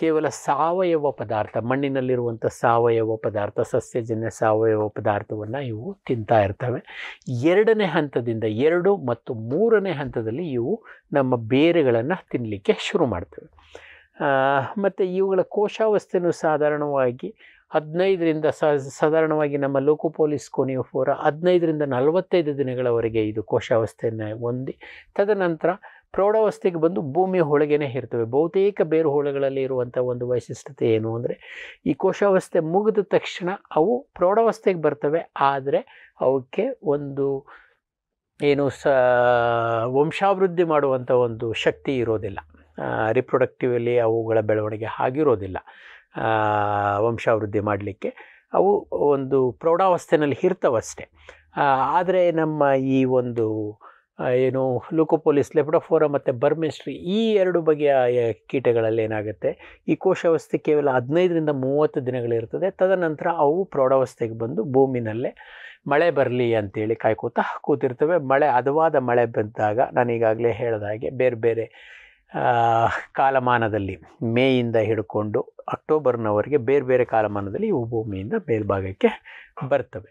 ಕೇವಲ ಸಾವಯವ ಪದಾರ್ಥ ಮಣ್ಣಿನಲ್ಲಿರುವಂಥ ಸಾವಯವ ಪದಾರ್ಥ ಸಸ್ಯಜನ್ಯ ಸಾವಯವ ಪದಾರ್ಥವನ್ನು ಇವು ತಿಂತಾ ಇರ್ತವೆ ಎರಡನೇ ಹಂತದಿಂದ ಎರಡು ಮತ್ತು ಮೂರನೇ ಹಂತದಲ್ಲಿ ಇವು ನಮ್ಮ ಬೇರೆಗಳನ್ನು ತಿನ್ನಲಿಕ್ಕೆ ಶುರು ಮಾಡ್ತವೆ ಮತ್ತು ಇವುಗಳ ಕೋಶಾವಸ್ಥೆಯೂ ಸಾಧಾರಣವಾಗಿ ಹದಿನೈದರಿಂದ ಸಾಧಾರಣವಾಗಿ ನಮ್ಮ ಲೋಕೋಪೋಲಿಸ್ ಕೋನಿಯೋಫೋರ ಹದಿನೈದರಿಂದ ನಲವತ್ತೈದು ದಿನಗಳವರೆಗೆ ಇದು ಕೋಶಾವಸ್ಥೆಯನ್ನು ಹೊಂದಿ ತದನಂತರ ಪ್ರೌಢಾವಸ್ಥೆಗೆ ಬಂದು ಭೂಮಿಯ ಹೋಳಿಗೆನೇ ಇರ್ತವೆ ಬಹುತೇಕ ಬೇರು ಹೋಳಿಗಳಲ್ಲಿ ಇರುವಂಥ ಒಂದು ವೈಶಿಷ್ಟ್ಯತೆ ಏನು ಅಂದರೆ ಈ ಕೋಶಾವಸ್ಥೆ ಮುಗಿದ ತಕ್ಷಣ ಅವು ಪ್ರೌಢಾವಸ್ಥೆಗೆ ಬರ್ತವೆ ಆದರೆ ಅವಕ್ಕೆ ಒಂದು ಏನು ಸ ವಂಶಾಭಿವೃದ್ಧಿ ಮಾಡುವಂಥ ಒಂದು ಶಕ್ತಿ ಇರೋದಿಲ್ಲ ರಿಪ್ರೊಡಕ್ಟಿವಲ್ಲಿ ಅವುಗಳ ಬೆಳವಣಿಗೆ ಆಗಿರೋದಿಲ್ಲ ವಂಶಾವೃದ್ಧಿ ಮಾಡಲಿಕ್ಕೆ ಅವು ಒಂದು ಪ್ರೌಢಾವಸ್ಥೆಯಲ್ಲಿ ಇರ್ತವಷ್ಟೇ ಆದರೆ ನಮ್ಮ ಈ ಒಂದು ಏನು ಲೂಕೋಪೋಲಿಸ್ ಲೆಪ್ಡೋಫೋರ ಮತ್ತು ಬರ್ಮೆಸ್ಟ್ರಿ ಈ ಎರಡು ಬಗೆಯ ಕೀಟಗಳಲ್ಲಿ ಏನಾಗುತ್ತೆ ಈ ಕೋಶಾವಸ್ಥೆ ಕೇವಲ ಹದಿನೈದರಿಂದ ಮೂವತ್ತು ದಿನಗಳಿರ್ತದೆ ತದನಂತರ ಅವು ಪ್ರೌಢಾವಸ್ಥೆಗೆ ಬಂದು ಭೂಮಿನಲ್ಲೇ ಮಳೆ ಬರಲಿ ಅಂತೇಳಿ ಕಾಯ್ಕೋತಾ ಕೂತಿರ್ತವೆ ಮಳೆ ಅದವಾದ ಮಳೆ ಬಂದಾಗ ನಾನೀಗಾಗಲೇ ಹೇಳಿದ ಹಾಗೆ ಬೇರೆ ಬೇರೆ ಕಾಲಮಾನದಲ್ಲಿ ಮೇಯಿಂದ ಹಿಡ್ಕೊಂಡು ಅಕ್ಟೋಬರ್ನವರೆಗೆ ಬೇರೆ ಬೇರೆ ಕಾಲಮಾನದಲ್ಲಿ ಇವು ಭೂಮಿಯಿಂದ ಮೇಲ್ಭಾಗಕ್ಕೆ ಬರ್ತವೆ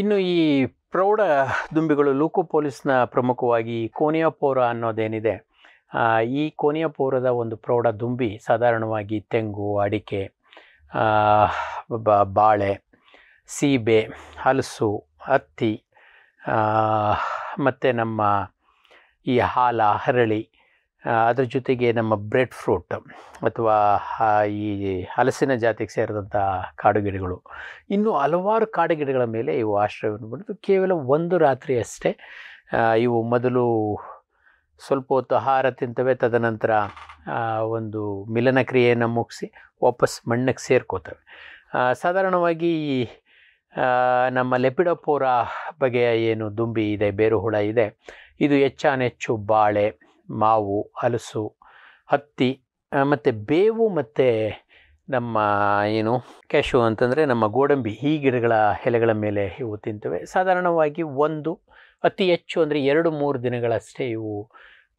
ಇನ್ನು ಈ ಪ್ರೌಢ ದುಂಬಿಗಳು ಪೋಲಿಸ್ನ ಪ್ರಮುಖವಾಗಿ ಕೋನಿಯಾಪೋರ ಅನ್ನೋದೇನಿದೆ ಈ ಕೋನಿಯಾಪೋರದ ಒಂದು ಪ್ರೌಢ ದುಂಬಿ ಸಾಧಾರಣವಾಗಿ ತೆಂಗು ಅಡಿಕೆ ಬಾಳೆ ಸೀಬೆ ಹಲಸು ಹತ್ತಿ ಮತ್ತು ನಮ್ಮ ಈ ಹಾಲ ಹರಳಿ ಅದ್ರ ಜೊತೆಗೆ ನಮ್ಮ ಬ್ರೆಡ್ ಫ್ರೂಟ್ ಅಥವಾ ಈ ಹಲಸಿನ ಜಾತಿಗೆ ಸೇರಿದಂಥ ಕಾಡುಗಿಡಗಳು ಇನ್ನೂ ಹಲವಾರು ಕಾಡುಗಿಡಗಳ ಮೇಲೆ ಇವು ಆಶ್ರಯವನ್ನು ಪಡೆದು ಕೇವಲ ಒಂದು ರಾತ್ರಿ ಅಷ್ಟೇ ಇವು ಮೊದಲು ಸ್ವಲ್ಪ ಹೊತ್ತು ಆಹಾರ ತಿಂತವೆ ತದನಂತರ ಒಂದು ಮಿಲನ ಕ್ರಿಯೆಯನ್ನು ಮುಗಿಸಿ ವಾಪಸ್ ಮಣ್ಣಕ್ಕೆ ಸೇರ್ಕೋತವೆ ಸಾಧಾರಣವಾಗಿ ಈ ನಮ್ಮ ಲೆಪಿಡಪೋರ ಬಗೆಯ ಏನು ದುಂಬಿ ಇದೆ ಬೇರು ಹುಳ ಇದೆ ಇದು ಹೆಚ್ಚಾನೆಚ್ಚು ಬಾಳೆ ಮಾವು ಹಲಸು ಹತ್ತಿ ಮತ್ತು ಬೇವು ಮತ್ತು ನಮ್ಮ ಏನು ಕ್ಯಾಶು ಅಂತಂದರೆ ನಮ್ಮ ಗೋಡಂಬಿ ಈ ಗಿಡಗಳ ಎಲೆಗಳ ಮೇಲೆ ಇವು ತಿಂತವೆ ಸಾಧಾರಣವಾಗಿ ಒಂದು ಅತಿ ಹೆಚ್ಚು ಅಂದರೆ ಎರಡು ಮೂರು ದಿನಗಳಷ್ಟೇ ಇವು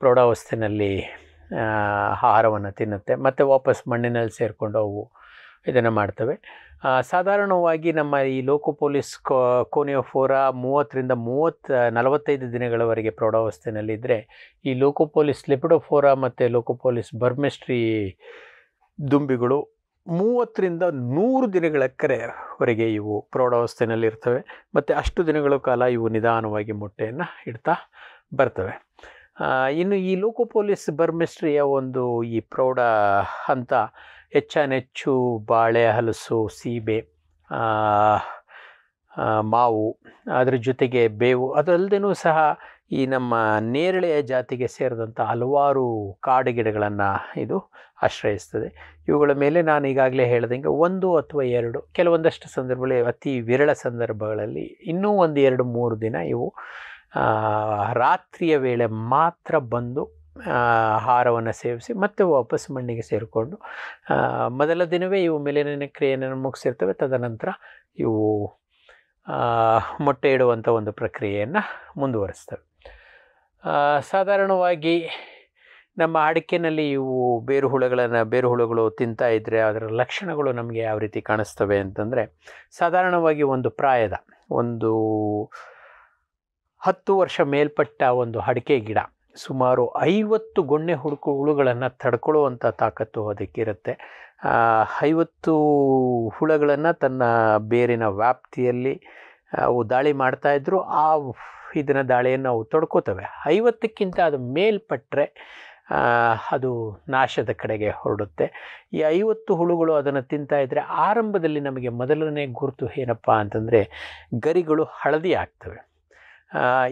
ಪ್ರೌಢಾವಸ್ಥೆಯಲ್ಲಿ ಆಹಾರವನ್ನು ತಿನ್ನುತ್ತೆ ಮತ್ತು ವಾಪಸ್ ಮಣ್ಣಿನಲ್ಲಿ ಸೇರಿಕೊಂಡು ಅವು ಇದನ್ನು ಮಾಡ್ತವೆ ಸಾಧಾರಣವಾಗಿ ನಮ್ಮ ಈ ಕೋನಿಯೋ ಕೋನಿಯೋಫೋರ ಮೂವತ್ತರಿಂದ ಮೂವತ್ತು ನಲವತ್ತೈದು ದಿನಗಳವರೆಗೆ ಪ್ರೌಢಾವಸ್ಥೆಯಲ್ಲಿದ್ದರೆ ಈ ಲೋಕೋಪೋಲಿಸ್ ಲಿಪಿಡೋಫೋರಾ ಮತ್ತು ಪೊಲೀಸ್ ಬರ್ಮೆಸ್ಟ್ರಿ ದುಂಬಿಗಳು ಮೂವತ್ತರಿಂದ ನೂರು ದಿನಗಳ ಕರೆವರೆಗೆ ಇವು ಪ್ರೌಢಾವಸ್ಥೆಯಲ್ಲಿರ್ತವೆ ಮತ್ತು ಅಷ್ಟು ದಿನಗಳ ಕಾಲ ಇವು ನಿಧಾನವಾಗಿ ಮೊಟ್ಟೆಯನ್ನು ಇಡ್ತಾ ಬರ್ತವೆ ಇನ್ನು ಈ ಪೊಲೀಸ್ ಬರ್ಮಿಸ್ಟ್ರಿಯ ಒಂದು ಈ ಪ್ರೌಢ ಹಂತ ಹೆಚ್ಚಾನೆಚ್ಚು ಬಾಳೆ ಹಲಸು ಸೀಬೆ ಮಾವು ಅದರ ಜೊತೆಗೆ ಬೇವು ಅದಲ್ಲದೇನೂ ಸಹ ಈ ನಮ್ಮ ನೇರಳೆಯ ಜಾತಿಗೆ ಸೇರಿದಂಥ ಹಲವಾರು ಕಾಡು ಗಿಡಗಳನ್ನು ಇದು ಆಶ್ರಯಿಸ್ತದೆ ಇವುಗಳ ಮೇಲೆ ನಾನು ಈಗಾಗಲೇ ಹೇಳ್ದಂಗೆ ಒಂದು ಅಥವಾ ಎರಡು ಕೆಲವೊಂದಷ್ಟು ಸಂದರ್ಭಗಳಲ್ಲಿ ಅತಿ ವಿರಳ ಸಂದರ್ಭಗಳಲ್ಲಿ ಇನ್ನೂ ಒಂದು ಎರಡು ಮೂರು ದಿನ ಇವು ರಾತ್ರಿಯ ವೇಳೆ ಮಾತ್ರ ಬಂದು ಆಹಾರವನ್ನು ಸೇವಿಸಿ ಮತ್ತೆ ವಾಪಸ್ ಮಣ್ಣಿಗೆ ಸೇರಿಕೊಂಡು ಮೊದಲ ದಿನವೇ ಇವು ಮೆಲೆನಿನ ಕ್ರಿಯೆಯನ್ನು ಮುಗಿಸಿರ್ತವೆ ತದನಂತರ ಇವು ಮೊಟ್ಟೆ ಇಡುವಂಥ ಒಂದು ಪ್ರಕ್ರಿಯೆಯನ್ನು ಮುಂದುವರಿಸ್ತವೆ ಸಾಧಾರಣವಾಗಿ ನಮ್ಮ ಅಡಿಕೆನಲ್ಲಿ ಇವು ಬೇರು ಹುಳುಗಳನ್ನು ಬೇರು ಹುಳುಗಳು ತಿಂತಾ ಇದ್ದರೆ ಅದರ ಲಕ್ಷಣಗಳು ನಮಗೆ ಯಾವ ರೀತಿ ಕಾಣಿಸ್ತವೆ ಅಂತಂದರೆ ಸಾಧಾರಣವಾಗಿ ಒಂದು ಪ್ರಾಯದ ಒಂದು ಹತ್ತು ವರ್ಷ ಮೇಲ್ಪಟ್ಟ ಒಂದು ಅಡಿಕೆ ಗಿಡ ಸುಮಾರು ಐವತ್ತು ಗೊಣ್ಣೆ ಹುಡುಕು ಹುಳುಗಳನ್ನು ತಡ್ಕೊಳ್ಳುವಂಥ ತಾಕತ್ತು ಅದಕ್ಕಿರುತ್ತೆ ಐವತ್ತು ಹುಳಗಳನ್ನು ತನ್ನ ಬೇರಿನ ವ್ಯಾಪ್ತಿಯಲ್ಲಿ ಅವು ದಾಳಿ ಮಾಡ್ತಾಯಿದ್ರು ಆ ಇದನ್ನು ದಾಳಿಯನ್ನು ಅವು ತೊಡ್ಕೋತವೆ ಐವತ್ತಕ್ಕಿಂತ ಅದು ಮೇಲ್ಪಟ್ಟರೆ ಅದು ನಾಶದ ಕಡೆಗೆ ಹೊರಡುತ್ತೆ ಈ ಐವತ್ತು ಹುಳುಗಳು ಅದನ್ನು ತಿಂತಾ ಇದ್ದರೆ ಆರಂಭದಲ್ಲಿ ನಮಗೆ ಮೊದಲನೇ ಗುರುತು ಏನಪ್ಪ ಅಂತಂದರೆ ಗರಿಗಳು ಹಳದಿ ಆಗ್ತವೆ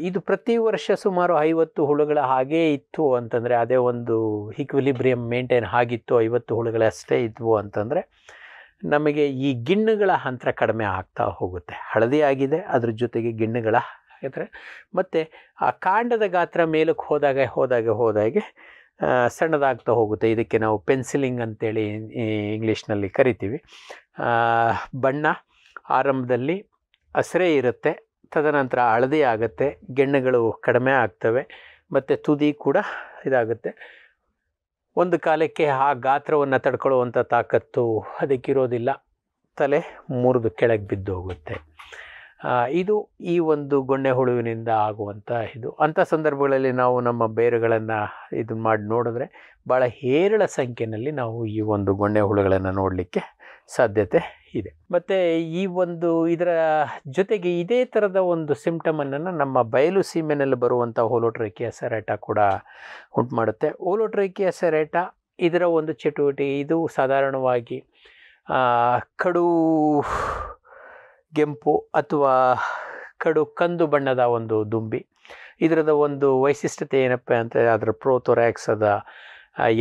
ಇದು ಪ್ರತಿ ವರ್ಷ ಸುಮಾರು ಐವತ್ತು ಹುಳುಗಳ ಹಾಗೇ ಇತ್ತು ಅಂತಂದರೆ ಅದೇ ಒಂದು ಹಿಕ್ವಿಲಿಬ್ರಿಯಮ್ ಮೇಂಟೈನ್ ಆಗಿತ್ತು ಐವತ್ತು ಹುಳುಗಳಷ್ಟೇ ಇದ್ವು ಅಂತಂದರೆ ನಮಗೆ ಈ ಗಿಣ್ಣುಗಳ ಹಂತರ ಕಡಿಮೆ ಆಗ್ತಾ ಹೋಗುತ್ತೆ ಹಳದಿ ಆಗಿದೆ ಅದ್ರ ಜೊತೆಗೆ ಗಿಣ್ಣುಗಳ ಯಾಕಂದರೆ ಮತ್ತು ಆ ಕಾಂಡದ ಗಾತ್ರ ಮೇಲಕ್ಕೆ ಹೋದಾಗ ಹೋದಾಗ ಹೋದಾಗೆ ಸಣ್ಣದಾಗ್ತಾ ಹೋಗುತ್ತೆ ಇದಕ್ಕೆ ನಾವು ಪೆನ್ಸಿಲಿಂಗ್ ಅಂತೇಳಿ ಇಂಗ್ಲೀಷ್ನಲ್ಲಿ ಕರಿತೀವಿ ಬಣ್ಣ ಆರಂಭದಲ್ಲಿ ಹಸಿರೇ ಇರುತ್ತೆ ತದನಂತರ ಹಳದಿ ಆಗುತ್ತೆ ಗೆಣ್ಣೆಗಳು ಕಡಿಮೆ ಆಗ್ತವೆ ಮತ್ತು ತುದಿ ಕೂಡ ಇದಾಗುತ್ತೆ ಒಂದು ಕಾಲಕ್ಕೆ ಆ ಗಾತ್ರವನ್ನು ತಡ್ಕೊಳ್ಳುವಂಥ ತಾಕತ್ತು ಅದಕ್ಕಿರೋದಿಲ್ಲ ತಲೆ ಮುರಿದು ಕೆಳಗೆ ಬಿದ್ದು ಹೋಗುತ್ತೆ ಇದು ಈ ಒಂದು ಗೊಣ್ಣೆ ಹುಳುವಿನಿಂದ ಆಗುವಂಥ ಇದು ಅಂಥ ಸಂದರ್ಭಗಳಲ್ಲಿ ನಾವು ನಮ್ಮ ಬೇರುಗಳನ್ನು ಇದು ಮಾಡಿ ನೋಡಿದ್ರೆ ಭಾಳ ಹೇರಳ ಸಂಖ್ಯೆಯಲ್ಲಿ ನಾವು ಈ ಒಂದು ಗೊಂಡೆ ಹುಳುಗಳನ್ನು ನೋಡಲಿಕ್ಕೆ ಸಾಧ್ಯತೆ ಇದೆ ಮತ್ತು ಈ ಒಂದು ಇದರ ಜೊತೆಗೆ ಇದೇ ಥರದ ಒಂದು ಸಿಮ್ಟಮನ್ನು ನಮ್ಮ ಬಯಲು ಸೀಮೆನಲ್ಲಿ ಬರುವಂಥ ಹೋಲೋಟ್ರೈಕಿಯ ಸೆರೇಟ ಕೂಡ ಉಂಟು ಮಾಡುತ್ತೆ ಹೋಲೋಟ್ರೇಕಿಯ ಸೆರೇಟ ಇದರ ಒಂದು ಚಟುವಟಿಕೆ ಇದು ಸಾಧಾರಣವಾಗಿ ಕಡು ಗೆಂಪು ಅಥವಾ ಕಡು ಕಂದು ಬಣ್ಣದ ಒಂದು ದುಂಬಿ ಇದರದ ಒಂದು ವೈಶಿಷ್ಟ್ಯತೆ ಏನಪ್ಪ ಅಂತ ಅದರ ಪ್ರೋಥೊರ್ಯಾಕ್ಸ್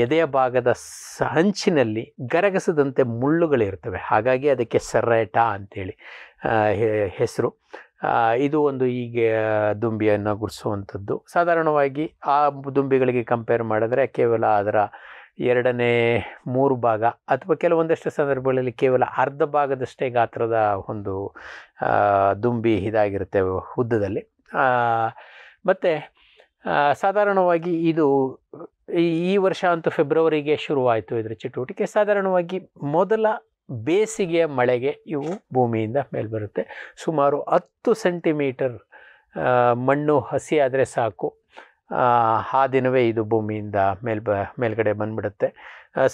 ಎದೆಯ ಭಾಗದ ಹಂಚಿನಲ್ಲಿ ಗರಗಸದಂತೆ ಮುಳ್ಳುಗಳಿರ್ತವೆ ಹಾಗಾಗಿ ಅದಕ್ಕೆ ಸರ್ರೇಟ ಅಂತೇಳಿ ಹೆಸರು ಇದು ಒಂದು ಹೀಗೆ ದುಂಬಿಯನ್ನು ಗುಡಿಸುವಂಥದ್ದು ಸಾಧಾರಣವಾಗಿ ಆ ದುಂಬಿಗಳಿಗೆ ಕಂಪೇರ್ ಮಾಡಿದ್ರೆ ಕೇವಲ ಅದರ ಎರಡನೇ ಮೂರು ಭಾಗ ಅಥವಾ ಕೆಲವೊಂದಷ್ಟು ಸಂದರ್ಭಗಳಲ್ಲಿ ಕೇವಲ ಅರ್ಧ ಭಾಗದಷ್ಟೇ ಗಾತ್ರದ ಒಂದು ದುಂಬಿ ಇದಾಗಿರುತ್ತೆ ಉದ್ದದಲ್ಲಿ ಮತ್ತು ಸಾಧಾರಣವಾಗಿ ಇದು ಈ ವರ್ಷ ಅಂತೂ ಫೆಬ್ರವರಿಗೆ ಶುರುವಾಯಿತು ಇದರ ಚಟುವಟಿಕೆ ಸಾಧಾರಣವಾಗಿ ಮೊದಲ ಬೇಸಿಗೆಯ ಮಳೆಗೆ ಇವು ಭೂಮಿಯಿಂದ ಮೇಲೆ ಬರುತ್ತೆ ಸುಮಾರು ಹತ್ತು ಸೆಂಟಿಮೀಟರ್ ಮಣ್ಣು ಹಸಿಯಾದರೆ ಸಾಕು ಆ ದಿನವೇ ಇದು ಭೂಮಿಯಿಂದ ಮೇಲ್ಬ ಮೇಲ್ಗಡೆ ಬಂದ್ಬಿಡುತ್ತೆ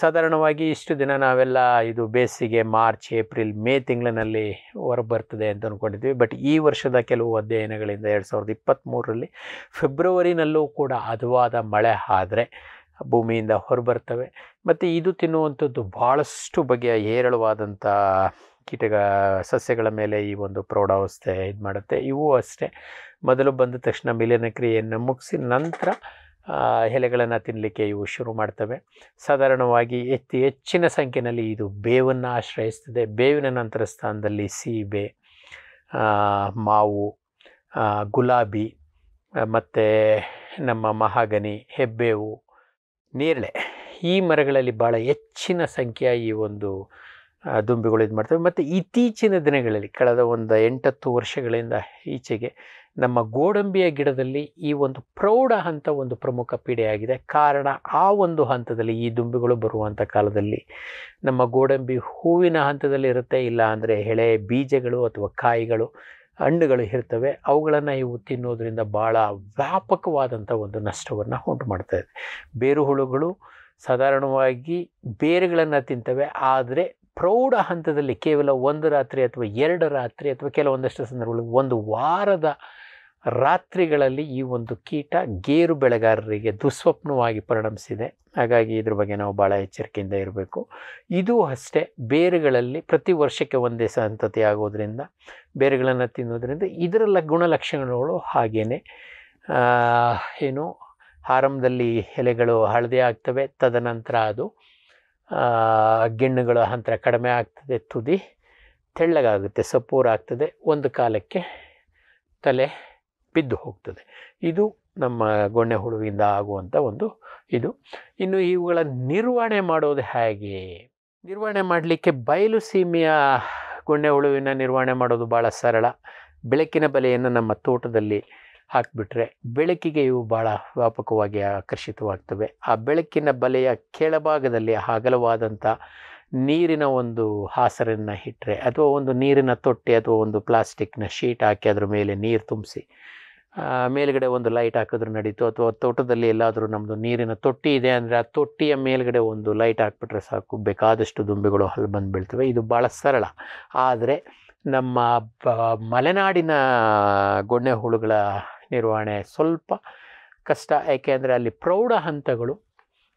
ಸಾಧಾರಣವಾಗಿ ಇಷ್ಟು ದಿನ ನಾವೆಲ್ಲ ಇದು ಬೇಸಿಗೆ ಮಾರ್ಚ್ ಏಪ್ರಿಲ್ ಮೇ ತಿಂಗಳಿನಲ್ಲಿ ಹೊರಬರ್ತದೆ ಅಂತ ಅಂದ್ಕೊಂಡಿದ್ವಿ ಬಟ್ ಈ ವರ್ಷದ ಕೆಲವು ಅಧ್ಯಯನಗಳಿಂದ ಎರಡು ಸಾವಿರದ ಇಪ್ಪತ್ತ್ಮೂರರಲ್ಲಿ ಫೆಬ್ರವರಿನಲ್ಲೂ ಕೂಡ ಹದವಾದ ಮಳೆ ಆದರೆ ಭೂಮಿಯಿಂದ ಹೊರಬರ್ತವೆ ಮತ್ತು ಇದು ತಿನ್ನುವಂಥದ್ದು ಭಾಳಷ್ಟು ಬಗೆಯ ಹೇರಳವಾದಂಥ ಕೀಟಗ ಸಸ್ಯಗಳ ಮೇಲೆ ಈ ಒಂದು ಪ್ರೌಢಾವಸ್ಥೆ ಇದು ಮಾಡುತ್ತೆ ಇವು ಅಷ್ಟೇ ಮೊದಲು ಬಂದ ತಕ್ಷಣ ಮಿಲಿನ ಕ್ರಿಯೆಯನ್ನು ಮುಗಿಸಿ ನಂತರ ಎಲೆಗಳನ್ನು ತಿನ್ನಲಿಕ್ಕೆ ಇವು ಶುರು ಮಾಡ್ತವೆ ಸಾಧಾರಣವಾಗಿ ಹೆಚ್ಚು ಹೆಚ್ಚಿನ ಸಂಖ್ಯೆಯಲ್ಲಿ ಇದು ಬೇವನ್ನು ಆಶ್ರಯಿಸ್ತದೆ ಬೇವಿನ ನಂತರ ಸ್ಥಾನದಲ್ಲಿ ಸೀಬೆ ಮಾವು ಗುಲಾಬಿ ಮತ್ತು ನಮ್ಮ ಮಹಾಗನಿ ಹೆಬ್ಬೇವು ನೇರಳೆ ಈ ಮರಗಳಲ್ಲಿ ಭಾಳ ಹೆಚ್ಚಿನ ಸಂಖ್ಯೆಯ ಈ ಒಂದು ದುಂಬಿಗಳು ಇದು ಮಾಡ್ತವೆ ಮತ್ತು ಇತ್ತೀಚಿನ ದಿನಗಳಲ್ಲಿ ಕಳೆದ ಒಂದು ಎಂಟತ್ತು ವರ್ಷಗಳಿಂದ ಈಚೆಗೆ ನಮ್ಮ ಗೋಡಂಬಿಯ ಗಿಡದಲ್ಲಿ ಈ ಒಂದು ಪ್ರೌಢ ಹಂತ ಒಂದು ಪ್ರಮುಖ ಪೀಡೆಯಾಗಿದೆ ಕಾರಣ ಆ ಒಂದು ಹಂತದಲ್ಲಿ ಈ ದುಂಬಿಗಳು ಬರುವಂಥ ಕಾಲದಲ್ಲಿ ನಮ್ಮ ಗೋಡಂಬಿ ಹೂವಿನ ಹಂತದಲ್ಲಿ ಇರುತ್ತೆ ಇಲ್ಲ ಅಂದರೆ ಎಳೆ ಬೀಜಗಳು ಅಥವಾ ಕಾಯಿಗಳು ಹಣ್ಣುಗಳು ಇರ್ತವೆ ಅವುಗಳನ್ನು ಇವು ತಿನ್ನೋದರಿಂದ ಭಾಳ ವ್ಯಾಪಕವಾದಂಥ ಒಂದು ನಷ್ಟವನ್ನು ಉಂಟು ಇದೆ ಬೇರು ಹುಳುಗಳು ಸಾಧಾರಣವಾಗಿ ಬೇರುಗಳನ್ನು ತಿಂತವೆ ಆದರೆ ಪ್ರೌಢ ಹಂತದಲ್ಲಿ ಕೇವಲ ಒಂದು ರಾತ್ರಿ ಅಥವಾ ಎರಡು ರಾತ್ರಿ ಅಥವಾ ಕೆಲವೊಂದಷ್ಟು ಸಂದರ್ಭಗಳು ಒಂದು ವಾರದ ರಾತ್ರಿಗಳಲ್ಲಿ ಈ ಒಂದು ಕೀಟ ಗೇರು ಬೆಳೆಗಾರರಿಗೆ ದುಸ್ವಪ್ನವಾಗಿ ಪರಿಣಮಿಸಿದೆ ಹಾಗಾಗಿ ಇದ್ರ ಬಗ್ಗೆ ನಾವು ಭಾಳ ಎಚ್ಚರಿಕೆಯಿಂದ ಇರಬೇಕು ಇದು ಅಷ್ಟೇ ಬೇರುಗಳಲ್ಲಿ ಪ್ರತಿ ವರ್ಷಕ್ಕೆ ಒಂದೇ ಸಂತತಿ ಆಗೋದ್ರಿಂದ ಬೇರುಗಳನ್ನು ತಿನ್ನೋದರಿಂದ ಇದರ ಗುಣಲಕ್ಷಣಗಳು ಹಾಗೇ ಏನು ಆರಂಭದಲ್ಲಿ ಎಲೆಗಳು ಹಳದಿ ಆಗ್ತವೆ ತದನಂತರ ಅದು ಗಿಣ್ಣುಗಳ ಹಂತರ ಕಡಿಮೆ ಆಗ್ತದೆ ತುದಿ ತೆಳ್ಳಗಾಗುತ್ತೆ ಸಪೂರಾಗ್ತದೆ ಒಂದು ಕಾಲಕ್ಕೆ ತಲೆ ಬಿದ್ದು ಹೋಗ್ತದೆ ಇದು ನಮ್ಮ ಗೊಣ್ಣೆ ಹುಳುವಿಂದ ಆಗುವಂಥ ಒಂದು ಇದು ಇನ್ನು ಇವುಗಳ ನಿರ್ವಹಣೆ ಮಾಡೋದು ಹೇಗೆ ನಿರ್ವಹಣೆ ಮಾಡಲಿಕ್ಕೆ ಬಯಲು ಸೀಮೆಯ ಗೊಣ್ಣೆ ಹುಳುವಿನ ನಿರ್ವಹಣೆ ಮಾಡೋದು ಭಾಳ ಸರಳ ಬೆಳಕಿನ ಬಲೆಯನ್ನು ನಮ್ಮ ತೋಟದಲ್ಲಿ ಹಾಕಿಬಿಟ್ರೆ ಬೆಳಕಿಗೆ ಇವು ಭಾಳ ವ್ಯಾಪಕವಾಗಿ ಆಕರ್ಷಿತವಾಗ್ತವೆ ಆ ಬೆಳಕಿನ ಬಲೆಯ ಕೆಳಭಾಗದಲ್ಲಿ ಅಗಲವಾದಂಥ ನೀರಿನ ಒಂದು ಹಾಸರನ್ನು ಇಟ್ಟರೆ ಅಥವಾ ಒಂದು ನೀರಿನ ತೊಟ್ಟಿ ಅಥವಾ ಒಂದು ಪ್ಲಾಸ್ಟಿಕ್ನ ಶೀಟ್ ಹಾಕಿ ಅದ್ರ ಮೇಲೆ ನೀರು ತುಂಬಿಸಿ ಮೇಲುಗಡೆ ಒಂದು ಲೈಟ್ ಹಾಕಿದ್ರು ನಡೀತು ಅಥವಾ ತೋಟದಲ್ಲಿ ಎಲ್ಲಾದರೂ ನಮ್ಮದು ನೀರಿನ ತೊಟ್ಟಿ ಇದೆ ಅಂದರೆ ಆ ತೊಟ್ಟಿಯ ಮೇಲುಗಡೆ ಒಂದು ಲೈಟ್ ಹಾಕ್ಬಿಟ್ರೆ ಸಾಕು ಬೇಕಾದಷ್ಟು ದುಂಬಿಗಳು ಅಲ್ಲಿ ಬಂದು ಬೀಳ್ತವೆ ಇದು ಭಾಳ ಸರಳ ಆದರೆ ನಮ್ಮ ಮಲೆನಾಡಿನ ಗೊಣ್ಣೆ ಹುಳುಗಳ ನಿರ್ವಹಣೆ ಸ್ವಲ್ಪ ಕಷ್ಟ ಏಕೆಂದರೆ ಅಲ್ಲಿ ಪ್ರೌಢ ಹಂತಗಳು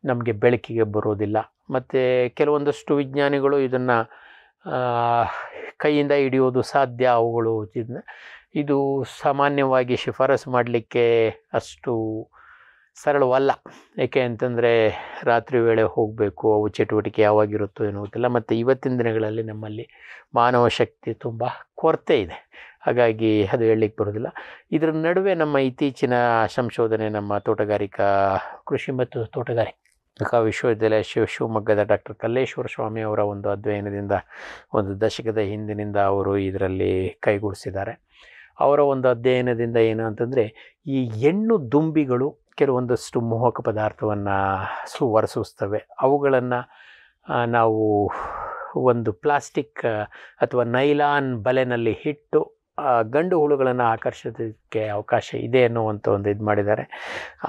ನಮಗೆ ಬೆಳಕಿಗೆ ಬರೋದಿಲ್ಲ ಮತ್ತು ಕೆಲವೊಂದಷ್ಟು ವಿಜ್ಞಾನಿಗಳು ಇದನ್ನು ಕೈಯಿಂದ ಹಿಡಿಯೋದು ಸಾಧ್ಯ ಅವುಗಳು ಇದು ಸಾಮಾನ್ಯವಾಗಿ ಶಿಫಾರಸು ಮಾಡಲಿಕ್ಕೆ ಅಷ್ಟು ಸರಳವಲ್ಲ ಏಕೆ ಅಂತಂದರೆ ರಾತ್ರಿ ವೇಳೆ ಹೋಗಬೇಕು ಅವು ಚಟುವಟಿಕೆ ಯಾವಾಗಿರುತ್ತೋ ಏನೋ ಗೊತ್ತಿಲ್ಲ ಮತ್ತು ಇವತ್ತಿನ ದಿನಗಳಲ್ಲಿ ನಮ್ಮಲ್ಲಿ ಮಾನವ ಶಕ್ತಿ ತುಂಬ ಕೊರತೆ ಇದೆ ಹಾಗಾಗಿ ಅದು ಹೇಳಲಿಕ್ಕೆ ಬರೋದಿಲ್ಲ ಇದರ ನಡುವೆ ನಮ್ಮ ಇತ್ತೀಚಿನ ಸಂಶೋಧನೆ ನಮ್ಮ ತೋಟಗಾರಿಕಾ ಕೃಷಿ ಮತ್ತು ತೋಟಗಾರಿಕೆ ವಿಶ್ವವಿದ್ಯಾಲಯ ಶಿವ ಶಿವಮೊಗ್ಗದ ಡಾಕ್ಟರ್ ಕಲ್ಲೇಶ್ವರ ಸ್ವಾಮಿ ಅವರ ಒಂದು ಅಧ್ಯಯನದಿಂದ ಒಂದು ದಶಕದ ಹಿಂದಿನಿಂದ ಅವರು ಇದರಲ್ಲಿ ಕೈಗೂಡಿಸಿದ್ದಾರೆ ಅವರ ಒಂದು ಅಧ್ಯಯನದಿಂದ ಏನು ಅಂತಂದರೆ ಈ ಹೆಣ್ಣು ದುಂಬಿಗಳು ಕೆಲವೊಂದಷ್ಟು ಮೋಹಕ ಪದಾರ್ಥವನ್ನು ಸುವರಿಸುತ್ತವೆ ಅವುಗಳನ್ನು ನಾವು ಒಂದು ಪ್ಲಾಸ್ಟಿಕ್ ಅಥವಾ ನೈಲಾನ್ ಬಲೆನಲ್ಲಿ ಹಿಟ್ಟು ಗಂಡು ಹುಳುಗಳನ್ನು ಆಕರ್ಷಿಸೋದಕ್ಕೆ ಅವಕಾಶ ಇದೆ ಅನ್ನುವಂಥ ಒಂದು ಇದು ಮಾಡಿದ್ದಾರೆ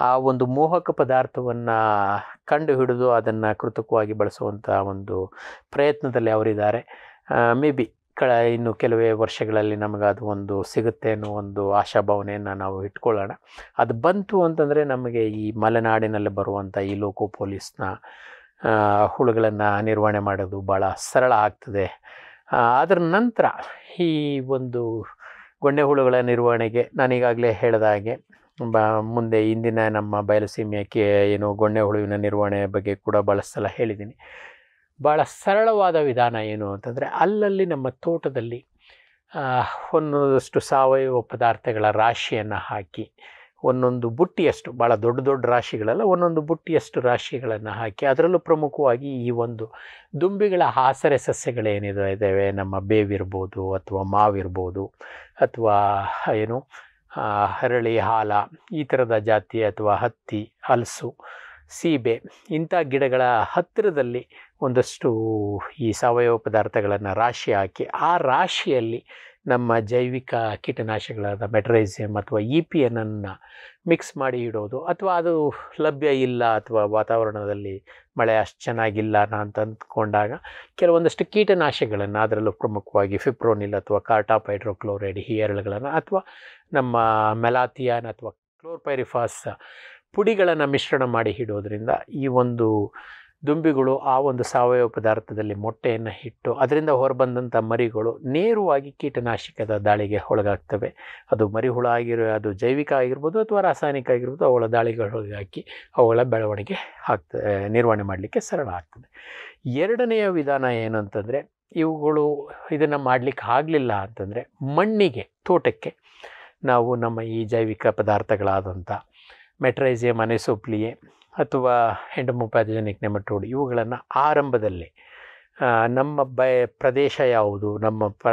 ಆ ಒಂದು ಮೋಹಕ ಪದಾರ್ಥವನ್ನು ಕಂಡು ಹಿಡಿದು ಅದನ್ನು ಕೃತಕವಾಗಿ ಬಳಸುವಂಥ ಒಂದು ಪ್ರಯತ್ನದಲ್ಲಿ ಅವರಿದ್ದಾರೆ ಮೇ ಬಿ ಕಳ ಇನ್ನು ಕೆಲವೇ ವರ್ಷಗಳಲ್ಲಿ ನಮಗೆ ಅದು ಒಂದು ಸಿಗುತ್ತೆ ಅನ್ನೋ ಒಂದು ಆಶಾಭಾವನೆಯನ್ನು ನಾವು ಇಟ್ಕೊಳ್ಳೋಣ ಅದು ಬಂತು ಅಂತಂದರೆ ನಮಗೆ ಈ ಮಲೆನಾಡಿನಲ್ಲಿ ಬರುವಂಥ ಈ ಲೋಕೋ ಪೊಲೀಸ್ನ ಹುಳುಗಳನ್ನು ನಿರ್ವಹಣೆ ಮಾಡೋದು ಭಾಳ ಸರಳ ಆಗ್ತದೆ ಅದರ ನಂತರ ಈ ಒಂದು ಗೊಂಡೆ ಹುಳುಗಳ ನಿರ್ವಹಣೆಗೆ ನಾನೀಗಾಗಲೇ ಹೇಳಿದ ಹಾಗೆ ಬ ಮುಂದೆ ಇಂದಿನ ನಮ್ಮ ಬಯಲುಸೀಮೆಯಕ್ಕೆ ಏನು ಗೊಂಡೆ ಹುಳುವಿನ ನಿರ್ವಹಣೆ ಬಗ್ಗೆ ಕೂಡ ಭಾಳ ಸಲ ಹೇಳಿದ್ದೀನಿ ಭಾಳ ಸರಳವಾದ ವಿಧಾನ ಏನು ಅಂತಂದರೆ ಅಲ್ಲಲ್ಲಿ ನಮ್ಮ ತೋಟದಲ್ಲಿ ಒಂದಷ್ಟು ಸಾವಯವ ಪದಾರ್ಥಗಳ ರಾಶಿಯನ್ನು ಹಾಕಿ ಒಂದೊಂದು ಬುಟ್ಟಿಯಷ್ಟು ಭಾಳ ದೊಡ್ಡ ದೊಡ್ಡ ರಾಶಿಗಳೆಲ್ಲ ಒಂದೊಂದು ಬುಟ್ಟಿಯಷ್ಟು ರಾಶಿಗಳನ್ನು ಹಾಕಿ ಅದರಲ್ಲೂ ಪ್ರಮುಖವಾಗಿ ಈ ಒಂದು ದುಂಬಿಗಳ ಆಸರೆ ಸಸ್ಯಗಳೇನಿದೆ ಇದ್ದಾವೆ ನಮ್ಮ ಬೇವಿರ್ಬೋದು ಅಥವಾ ಮಾವಿರ್ಬೋದು ಅಥವಾ ಏನು ಹರಳಿ ಹಾಲ ಈ ಥರದ ಜಾತಿ ಅಥವಾ ಹತ್ತಿ ಹಲಸು ಸೀಬೆ ಇಂಥ ಗಿಡಗಳ ಹತ್ತಿರದಲ್ಲಿ ಒಂದಷ್ಟು ಈ ಸಾವಯವ ಪದಾರ್ಥಗಳನ್ನು ರಾಶಿ ಹಾಕಿ ಆ ರಾಶಿಯಲ್ಲಿ ನಮ್ಮ ಜೈವಿಕ ಕೀಟನಾಶಕಗಳಾದ ಮೆಟ್ರೈಸಿಯಮ್ ಅಥವಾ ಇ ಪಿ ಎನನ್ನು ಮಿಕ್ಸ್ ಮಾಡಿ ಇಡೋದು ಅಥವಾ ಅದು ಲಭ್ಯ ಇಲ್ಲ ಅಥವಾ ವಾತಾವರಣದಲ್ಲಿ ಮಳೆ ಅಷ್ಟು ಚೆನ್ನಾಗಿಲ್ಲ ಅಂತ ಅಂದ್ಕೊಂಡಾಗ ಕೆಲವೊಂದಷ್ಟು ಕೀಟನಾಶಕಗಳನ್ನು ಅದರಲ್ಲೂ ಪ್ರಮುಖವಾಗಿ ಫಿಪ್ರೋನಿಲ್ ಅಥವಾ ಕಾರ್ಟಾಪ್ ಹೈಡ್ರೋಕ್ಲೋರೈಡ್ ಹಿಯರ್ಳುಗಳನ್ನು ಅಥವಾ ನಮ್ಮ ಮೆಲಾಥಿಯಾನ್ ಅಥವಾ ಕ್ಲೋರ್ಪೈರಿಫಾಸ್ ಪುಡಿಗಳನ್ನು ಮಿಶ್ರಣ ಮಾಡಿ ಇಡೋದ್ರಿಂದ ಈ ಒಂದು ದುಂಬಿಗಳು ಆ ಒಂದು ಸಾವಯವ ಪದಾರ್ಥದಲ್ಲಿ ಮೊಟ್ಟೆಯನ್ನು ಇಟ್ಟು ಅದರಿಂದ ಹೊರಬಂದಂಥ ಮರಿಗಳು ನೇರವಾಗಿ ಕೀಟನಾಶಕದ ದಾಳಿಗೆ ಒಳಗಾಗ್ತವೆ ಅದು ಮರಿ ಹುಳ ಆಗಿರೋ ಅದು ಜೈವಿಕ ಆಗಿರ್ಬೋದು ಅಥವಾ ರಾಸಾಯನಿಕ ಆಗಿರ್ಬೋದು ಅವುಗಳ ಹಾಕಿ ಅವುಗಳ ಬೆಳವಣಿಗೆ ಆಗ್ತದೆ ನಿರ್ವಹಣೆ ಮಾಡಲಿಕ್ಕೆ ಸರಳ ಆಗ್ತದೆ ಎರಡನೆಯ ವಿಧಾನ ಏನು ಅಂತಂದರೆ ಇವುಗಳು ಇದನ್ನು ಮಾಡಲಿಕ್ಕೆ ಆಗಲಿಲ್ಲ ಅಂತಂದರೆ ಮಣ್ಣಿಗೆ ತೋಟಕ್ಕೆ ನಾವು ನಮ್ಮ ಈ ಜೈವಿಕ ಪದಾರ್ಥಗಳಾದಂಥ ಮೆಟ್ರೈಸಿಯಮ್ ಅನೆಸೊಪ್ಲಿಯೇ ಅಥವಾ ಎಂಡಮೊಪ್ಯಾಥಜನಿಕ್ ನೆಮಟೋಡ್ ಇವುಗಳನ್ನು ಆರಂಭದಲ್ಲಿ ನಮ್ಮ ಬ ಪ್ರದೇಶ ಯಾವುದು ನಮ್ಮ ಪ್ರ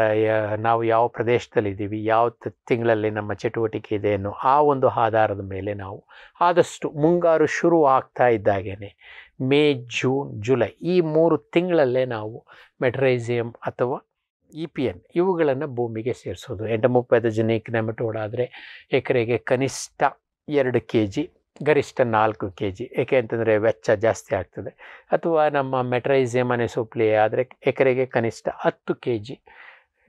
ನಾವು ಯಾವ ಪ್ರದೇಶದಲ್ಲಿದ್ದೀವಿ ಯಾವ ತಿಂಗಳಲ್ಲಿ ನಮ್ಮ ಚಟುವಟಿಕೆ ಇದೆ ಅನ್ನೋ ಆ ಒಂದು ಆಧಾರದ ಮೇಲೆ ನಾವು ಆದಷ್ಟು ಮುಂಗಾರು ಶುರು ಆಗ್ತಾ ಇದ್ದಾಗೇ ಮೇ ಜೂನ್ ಜುಲೈ ಈ ಮೂರು ತಿಂಗಳಲ್ಲೇ ನಾವು ಮೆಟ್ರೈಸಿಯಂ ಅಥವಾ ಇ ಪಿ ಎನ್ ಇವುಗಳನ್ನು ಭೂಮಿಗೆ ಸೇರಿಸೋದು ಎಂಟಮೊಪ್ಯಾಥಜನಿಕ್ ನೆಮಟೋಡ್ ಆದರೆ ಎಕರೆಗೆ ಕನಿಷ್ಠ ಎರಡು ಕೆ ಜಿ ಗರಿಷ್ಠ ನಾಲ್ಕು ಕೆ ಜಿ ಏಕೆ ಅಂತಂದರೆ ವೆಚ್ಚ ಜಾಸ್ತಿ ಆಗ್ತದೆ ಅಥವಾ ನಮ್ಮ ಮನೆ ಸೊಪ್ಲಿ ಆದರೆ ಎಕರೆಗೆ ಕನಿಷ್ಠ ಹತ್ತು ಕೆ ಜಿ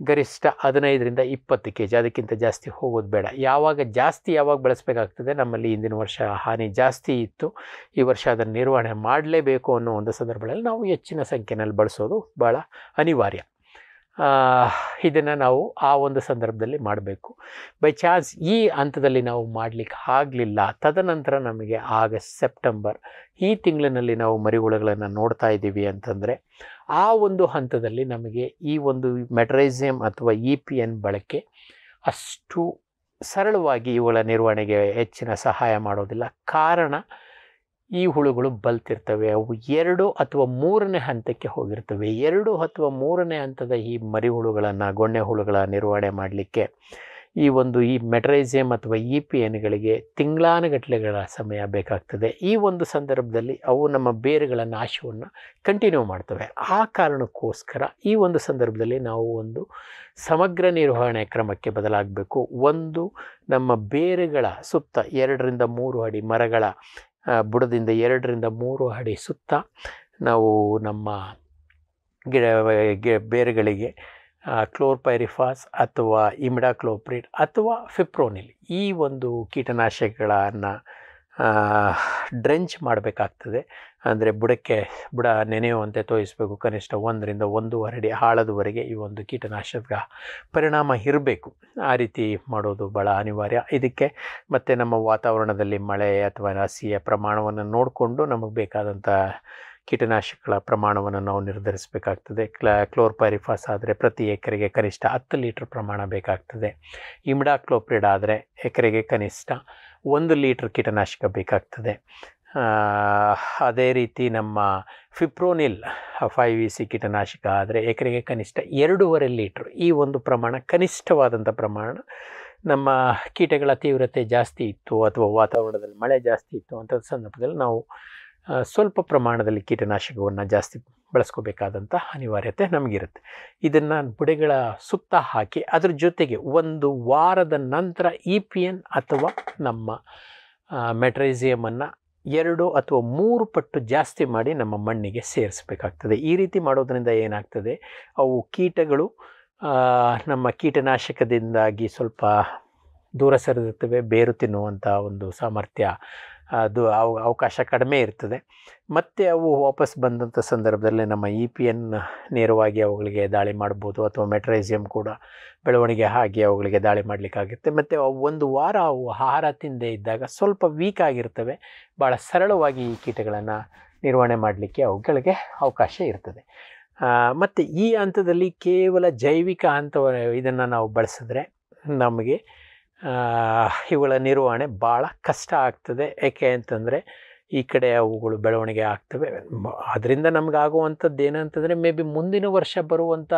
ಗರಿಷ್ಠ ಹದಿನೈದರಿಂದ ಇಪ್ಪತ್ತು ಕೆ ಜಿ ಅದಕ್ಕಿಂತ ಜಾಸ್ತಿ ಹೋಗೋದು ಬೇಡ ಯಾವಾಗ ಜಾಸ್ತಿ ಯಾವಾಗ ಬಳಸಬೇಕಾಗ್ತದೆ ನಮ್ಮಲ್ಲಿ ಹಿಂದಿನ ವರ್ಷ ಹಾನಿ ಜಾಸ್ತಿ ಇತ್ತು ಈ ವರ್ಷ ಅದನ್ನು ನಿರ್ವಹಣೆ ಮಾಡಲೇಬೇಕು ಅನ್ನೋ ಒಂದು ಸಂದರ್ಭದಲ್ಲಿ ನಾವು ಹೆಚ್ಚಿನ ಸಂಖ್ಯೆಯಲ್ಲಿ ಬಳಸೋದು ಭಾಳ ಅನಿವಾರ್ಯ ಇದನ್ನು ನಾವು ಆ ಒಂದು ಸಂದರ್ಭದಲ್ಲಿ ಮಾಡಬೇಕು ಬೈ ಚಾನ್ಸ್ ಈ ಹಂತದಲ್ಲಿ ನಾವು ಮಾಡಲಿಕ್ಕೆ ಆಗಲಿಲ್ಲ ತದನಂತರ ನಮಗೆ ಆಗಸ್ಟ್ ಸೆಪ್ಟೆಂಬರ್ ಈ ತಿಂಗಳಿನಲ್ಲಿ ನಾವು ಮರಿಹುಳುಗಳನ್ನು ನೋಡ್ತಾ ಇದ್ದೀವಿ ಅಂತಂದರೆ ಆ ಒಂದು ಹಂತದಲ್ಲಿ ನಮಗೆ ಈ ಒಂದು ಮೆಟ್ರೈಸಿಯಂ ಅಥವಾ ಇ ಪಿ ಎನ್ ಬಳಕೆ ಅಷ್ಟು ಸರಳವಾಗಿ ಇವುಗಳ ನಿರ್ವಹಣೆಗೆ ಹೆಚ್ಚಿನ ಸಹಾಯ ಮಾಡೋದಿಲ್ಲ ಕಾರಣ ಈ ಹುಳುಗಳು ಬಲ್ತಿರ್ತವೆ ಅವು ಎರಡು ಅಥವಾ ಮೂರನೇ ಹಂತಕ್ಕೆ ಹೋಗಿರ್ತವೆ ಎರಡು ಅಥವಾ ಮೂರನೇ ಹಂತದ ಈ ಮರಿ ಹುಳುಗಳನ್ನು ಗೊಣ್ಣೆ ಹುಳುಗಳ ನಿರ್ವಹಣೆ ಮಾಡಲಿಕ್ಕೆ ಈ ಒಂದು ಈ ಮೆಟ್ರೈಸಿಯಂ ಅಥವಾ ಇ ಪಿ ಎನ್ಗಳಿಗೆ ತಿಂಗಳಾನುಗಟ್ಟಲೆಗಳ ಸಮಯ ಬೇಕಾಗ್ತದೆ ಈ ಒಂದು ಸಂದರ್ಭದಲ್ಲಿ ಅವು ನಮ್ಮ ಬೇರುಗಳ ನಾಶವನ್ನು ಕಂಟಿನ್ಯೂ ಮಾಡ್ತವೆ ಆ ಕಾರಣಕ್ಕೋಸ್ಕರ ಈ ಒಂದು ಸಂದರ್ಭದಲ್ಲಿ ನಾವು ಒಂದು ಸಮಗ್ರ ನಿರ್ವಹಣೆ ಕ್ರಮಕ್ಕೆ ಬದಲಾಗಬೇಕು ಒಂದು ನಮ್ಮ ಬೇರುಗಳ ಸುತ್ತ ಎರಡರಿಂದ ಮೂರು ಅಡಿ ಮರಗಳ ಬುಡದಿಂದ ಎರಡರಿಂದ ಮೂರು ಅಡಿ ಸುತ್ತ ನಾವು ನಮ್ಮ ಗಿಡ ಬೇರುಗಳಿಗೆ ಕ್ಲೋರ್ಪೈರಿಫಾಸ್ ಅಥವಾ ಇಮಿಡಾಕ್ಲೋಪ್ರಿಡ್ ಅಥವಾ ಫಿಪ್ರೋನಿಲ್ ಈ ಒಂದು ಕೀಟನಾಶಕಗಳನ್ನು ಡ್ರೆಂಚ್ ಮಾಡಬೇಕಾಗ್ತದೆ ಅಂದರೆ ಬುಡಕ್ಕೆ ಬುಡ ನೆನೆಯುವಂತೆ ತೋರಿಸಬೇಕು ಕನಿಷ್ಠ ಒಂದರಿಂದ ಒಂದೂವರೆ ಅಡಿ ಆಳದವರೆಗೆ ಈ ಒಂದು ಕೀಟನಾಶಕ ಪರಿಣಾಮ ಇರಬೇಕು ಆ ರೀತಿ ಮಾಡೋದು ಭಾಳ ಅನಿವಾರ್ಯ ಇದಕ್ಕೆ ಮತ್ತು ನಮ್ಮ ವಾತಾವರಣದಲ್ಲಿ ಮಳೆ ಅಥವಾ ಹಸಿಯ ಪ್ರಮಾಣವನ್ನು ನೋಡಿಕೊಂಡು ನಮಗೆ ಬೇಕಾದಂಥ ಕೀಟನಾಶಕಗಳ ಪ್ರಮಾಣವನ್ನು ನಾವು ನಿರ್ಧರಿಸಬೇಕಾಗ್ತದೆ ಕ್ಲಾ ಕ್ಲೋರ್ಪೈರಿಫಾಸ್ ಆದರೆ ಪ್ರತಿ ಎಕರೆಗೆ ಕನಿಷ್ಠ ಹತ್ತು ಲೀಟ್ರ್ ಪ್ರಮಾಣ ಬೇಕಾಗ್ತದೆ ಇಮ್ಡಾಕ್ಲೋಪ್ರಿಡ್ ಆದರೆ ಎಕರೆಗೆ ಕನಿಷ್ಠ ಒಂದು ಲೀಟ್ರ್ ಕೀಟನಾಶಕ ಬೇಕಾಗ್ತದೆ ಅದೇ ರೀತಿ ನಮ್ಮ ಫಿಪ್ರೋನಿಲ್ ಫೈವ್ ಇ ಸಿ ಕೀಟನಾಶಕ ಆದರೆ ಎಕರೆಗೆ ಕನಿಷ್ಠ ಎರಡೂವರೆ ಲೀಟ್ರ್ ಈ ಒಂದು ಪ್ರಮಾಣ ಕನಿಷ್ಠವಾದಂಥ ಪ್ರಮಾಣ ನಮ್ಮ ಕೀಟಗಳ ತೀವ್ರತೆ ಜಾಸ್ತಿ ಇತ್ತು ಅಥವಾ ವಾತಾವರಣದಲ್ಲಿ ಮಳೆ ಜಾಸ್ತಿ ಇತ್ತು ಅಂತ ಸಂದರ್ಭದಲ್ಲಿ ನಾವು ಸ್ವಲ್ಪ ಪ್ರಮಾಣದಲ್ಲಿ ಕೀಟನಾಶಕವನ್ನು ಜಾಸ್ತಿ ಬಳಸ್ಕೋಬೇಕಾದಂಥ ಅನಿವಾರ್ಯತೆ ನಮಗಿರುತ್ತೆ ಇದನ್ನು ಬುಡೆಗಳ ಸುತ್ತ ಹಾಕಿ ಅದರ ಜೊತೆಗೆ ಒಂದು ವಾರದ ನಂತರ ಇ ಪಿ ಎನ್ ಅಥವಾ ನಮ್ಮ ಮೆಟ್ರೈಸಿಯಮನ್ನು ಎರಡು ಅಥವಾ ಮೂರು ಪಟ್ಟು ಜಾಸ್ತಿ ಮಾಡಿ ನಮ್ಮ ಮಣ್ಣಿಗೆ ಸೇರಿಸಬೇಕಾಗ್ತದೆ ಈ ರೀತಿ ಮಾಡೋದರಿಂದ ಏನಾಗ್ತದೆ ಅವು ಕೀಟಗಳು ನಮ್ಮ ಕೀಟನಾಶಕದಿಂದಾಗಿ ಸ್ವಲ್ಪ ದೂರ ಸರಿದಿರ್ತವೆ ಬೇರು ತಿನ್ನುವಂಥ ಒಂದು ಸಾಮರ್ಥ್ಯ ಅದು ಅವ ಅವಕಾಶ ಕಡಿಮೆ ಇರ್ತದೆ ಮತ್ತು ಅವು ವಾಪಸ್ ಬಂದಂಥ ಸಂದರ್ಭದಲ್ಲಿ ನಮ್ಮ ಇ ಪಿ ಎನ್ ನೇರವಾಗಿ ಅವುಗಳಿಗೆ ದಾಳಿ ಮಾಡ್ಬೋದು ಅಥವಾ ಮೆಟ್ರೈಸಿಯಂ ಕೂಡ ಬೆಳವಣಿಗೆ ಆಗಿ ಅವುಗಳಿಗೆ ದಾಳಿ ಮಾಡಲಿಕ್ಕಾಗುತ್ತೆ ಮತ್ತು ಅವು ಒಂದು ವಾರ ಅವು ಆಹಾರ ತಿಂದೇ ಇದ್ದಾಗ ಸ್ವಲ್ಪ ವೀಕ್ ಆಗಿರ್ತವೆ ಭಾಳ ಸರಳವಾಗಿ ಈ ಕೀಟಗಳನ್ನು ನಿರ್ವಹಣೆ ಮಾಡಲಿಕ್ಕೆ ಅವುಗಳಿಗೆ ಅವಕಾಶ ಇರ್ತದೆ ಮತ್ತು ಈ ಹಂತದಲ್ಲಿ ಕೇವಲ ಜೈವಿಕ ಹಂತವ ಇದನ್ನು ನಾವು ಬಳಸಿದ್ರೆ ನಮಗೆ ಇವುಗಳ ನಿರ್ವಹಣೆ ಭಾಳ ಕಷ್ಟ ಆಗ್ತದೆ ಏಕೆ ಅಂತಂದರೆ ಈ ಕಡೆ ಅವುಗಳು ಬೆಳವಣಿಗೆ ಆಗ್ತವೆ ಅದರಿಂದ ನಮಗಾಗುವಂಥದ್ದು ಏನಂತಂದರೆ ಮೇ ಬಿ ಮುಂದಿನ ವರ್ಷ ಬರುವಂಥ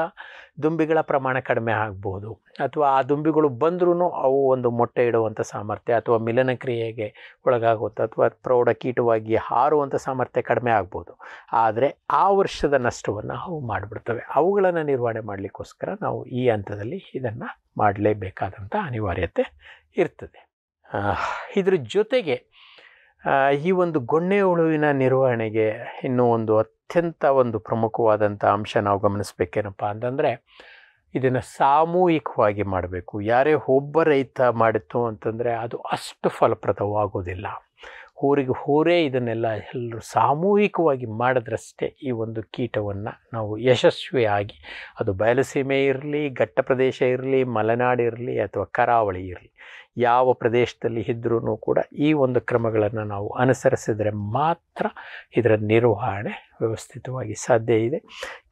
ದುಂಬಿಗಳ ಪ್ರಮಾಣ ಕಡಿಮೆ ಆಗ್ಬೋದು ಅಥವಾ ಆ ದುಂಬಿಗಳು ಬಂದರೂ ಅವು ಒಂದು ಮೊಟ್ಟೆ ಇಡುವಂಥ ಸಾಮರ್ಥ್ಯ ಅಥವಾ ಮಿಲನ ಕ್ರಿಯೆಗೆ ಒಳಗಾಗುತ್ತೆ ಅಥವಾ ಪ್ರೌಢ ಕೀಟವಾಗಿ ಹಾರುವಂಥ ಸಾಮರ್ಥ್ಯ ಕಡಿಮೆ ಆಗ್ಬೋದು ಆದರೆ ಆ ವರ್ಷದ ನಷ್ಟವನ್ನು ಅವು ಮಾಡಿಬಿಡ್ತವೆ ಅವುಗಳನ್ನು ನಿರ್ವಹಣೆ ಮಾಡಲಿಕ್ಕೋಸ್ಕರ ನಾವು ಈ ಹಂತದಲ್ಲಿ ಇದನ್ನು ಮಾಡಲೇಬೇಕಾದಂಥ ಅನಿವಾರ್ಯತೆ ಇರ್ತದೆ ಇದ್ರ ಜೊತೆಗೆ ಈ ಒಂದು ಗೊಣ್ಣೆ ಉಳುವಿನ ನಿರ್ವಹಣೆಗೆ ಇನ್ನೂ ಒಂದು ಅತ್ಯಂತ ಒಂದು ಪ್ರಮುಖವಾದಂಥ ಅಂಶ ನಾವು ಗಮನಿಸಬೇಕೇನಪ್ಪ ಅಂತಂದರೆ ಇದನ್ನು ಸಾಮೂಹಿಕವಾಗಿ ಮಾಡಬೇಕು ಯಾರೇ ಒಬ್ಬ ರೈತ ಮಾಡಿತ್ತು ಅಂತಂದರೆ ಅದು ಅಷ್ಟು ಫಲಪ್ರದವಾಗೋದಿಲ್ಲ ಊರಿಗೆ ಹೋರೇ ಇದನ್ನೆಲ್ಲ ಎಲ್ಲರೂ ಸಾಮೂಹಿಕವಾಗಿ ಮಾಡಿದ್ರಷ್ಟೇ ಈ ಒಂದು ಕೀಟವನ್ನು ನಾವು ಯಶಸ್ವಿಯಾಗಿ ಅದು ಬಯಲುಸೀಮೆ ಇರಲಿ ಘಟ್ಟ ಪ್ರದೇಶ ಇರಲಿ ಮಲೆನಾಡಿರಲಿ ಅಥವಾ ಕರಾವಳಿ ಇರಲಿ ಯಾವ ಪ್ರದೇಶದಲ್ಲಿ ಇದ್ರೂ ಕೂಡ ಈ ಒಂದು ಕ್ರಮಗಳನ್ನು ನಾವು ಅನುಸರಿಸಿದರೆ ಮಾತ್ರ ಇದರ ನಿರ್ವಹಣೆ ವ್ಯವಸ್ಥಿತವಾಗಿ ಸಾಧ್ಯ ಇದೆ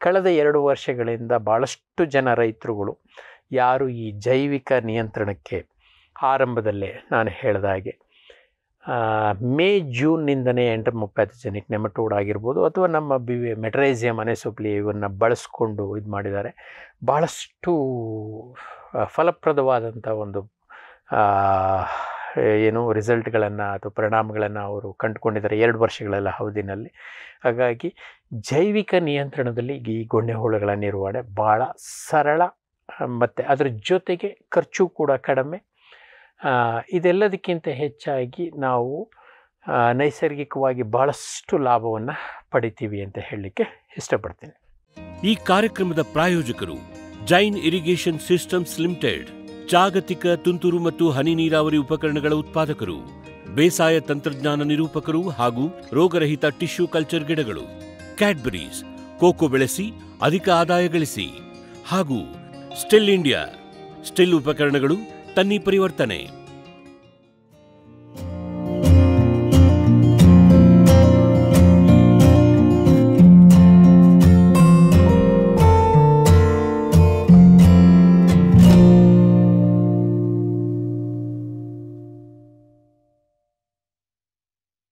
ಕಳೆದ ಎರಡು ವರ್ಷಗಳಿಂದ ಭಾಳಷ್ಟು ಜನ ರೈತರುಗಳು ಯಾರು ಈ ಜೈವಿಕ ನಿಯಂತ್ರಣಕ್ಕೆ ಆರಂಭದಲ್ಲೇ ನಾನು ಹೇಳಿದ ಹಾಗೆ ಮೇ ಜೂನ್ನಿಂದನೇ ಎಂಟರ್ ನೆಮಟೋಡ್ ಆಗಿರ್ಬೋದು ಅಥವಾ ನಮ್ಮ ಬಿ ಮೆಟ್ರೈಸಿಯಂ ಸೊಪ್ಲಿ ಇವನ್ನು ಬಳಸ್ಕೊಂಡು ಇದು ಮಾಡಿದ್ದಾರೆ ಭಾಳಷ್ಟು ಫಲಪ್ರದವಾದಂಥ ಒಂದು ಏನು ರಿಸಲ್ಟ್ಗಳನ್ನು ಅಥವಾ ಪರಿಣಾಮಗಳನ್ನು ಅವರು ಕಂಡುಕೊಂಡಿದ್ದಾರೆ ಎರಡು ವರ್ಷಗಳೆಲ್ಲ ಹೌದಿನಲ್ಲಿ ಹಾಗಾಗಿ ಜೈವಿಕ ನಿಯಂತ್ರಣದಲ್ಲಿ ಈ ಗೊಂಡೆ ಹೋಳುಗಳ ನಿರ್ವಹಣೆ ಭಾಳ ಸರಳ ಮತ್ತು ಅದರ ಜೊತೆಗೆ ಖರ್ಚು ಕೂಡ ಕಡಿಮೆ ಇದೆಲ್ಲದಕ್ಕಿಂತ ಹೆಚ್ಚಾಗಿ ನಾವು ನೈಸರ್ಗಿಕವಾಗಿ ಬಹಳಷ್ಟು ಲಾಭವನ್ನು
ಪಡಿತೀವಿ ಅಂತ ಹೇಳಲಿಕ್ಕೆ ಇಷ್ಟಪಡ್ತೇನೆ ಈ ಕಾರ್ಯಕ್ರಮದ ಪ್ರಾಯೋಜಕರು ಜೈನ್ ಇರಿಗೇಷನ್ ಸಿಸ್ಟಮ್ಸ್ ಲಿಮಿಟೆಡ್ ಜಾಗತಿಕ ತುಂತುರು ಮತ್ತು ಹನಿ ನೀರಾವರಿ ಉಪಕರಣಗಳ ಉತ್ಪಾದಕರು ಬೇಸಾಯ ತಂತ್ರಜ್ಞಾನ ನಿರೂಪಕರು ಹಾಗೂ ರೋಗರಹಿತ ಟಿಶ್ಯೂ ಕಲ್ಚರ್ ಗಿಡಗಳು ಕ್ಯಾಡ್ಬರೀಸ್ ಕೋಕೋ ಬೆಳೆಸಿ ಅಧಿಕ ಆದಾಯ ಗಳಿಸಿ ಹಾಗೂ ಸ್ಟಿಲ್ ಇಂಡಿಯಾ ಸ್ಟಿಲ್ ಉಪಕರಣಗಳು तन्नी परिवर्तने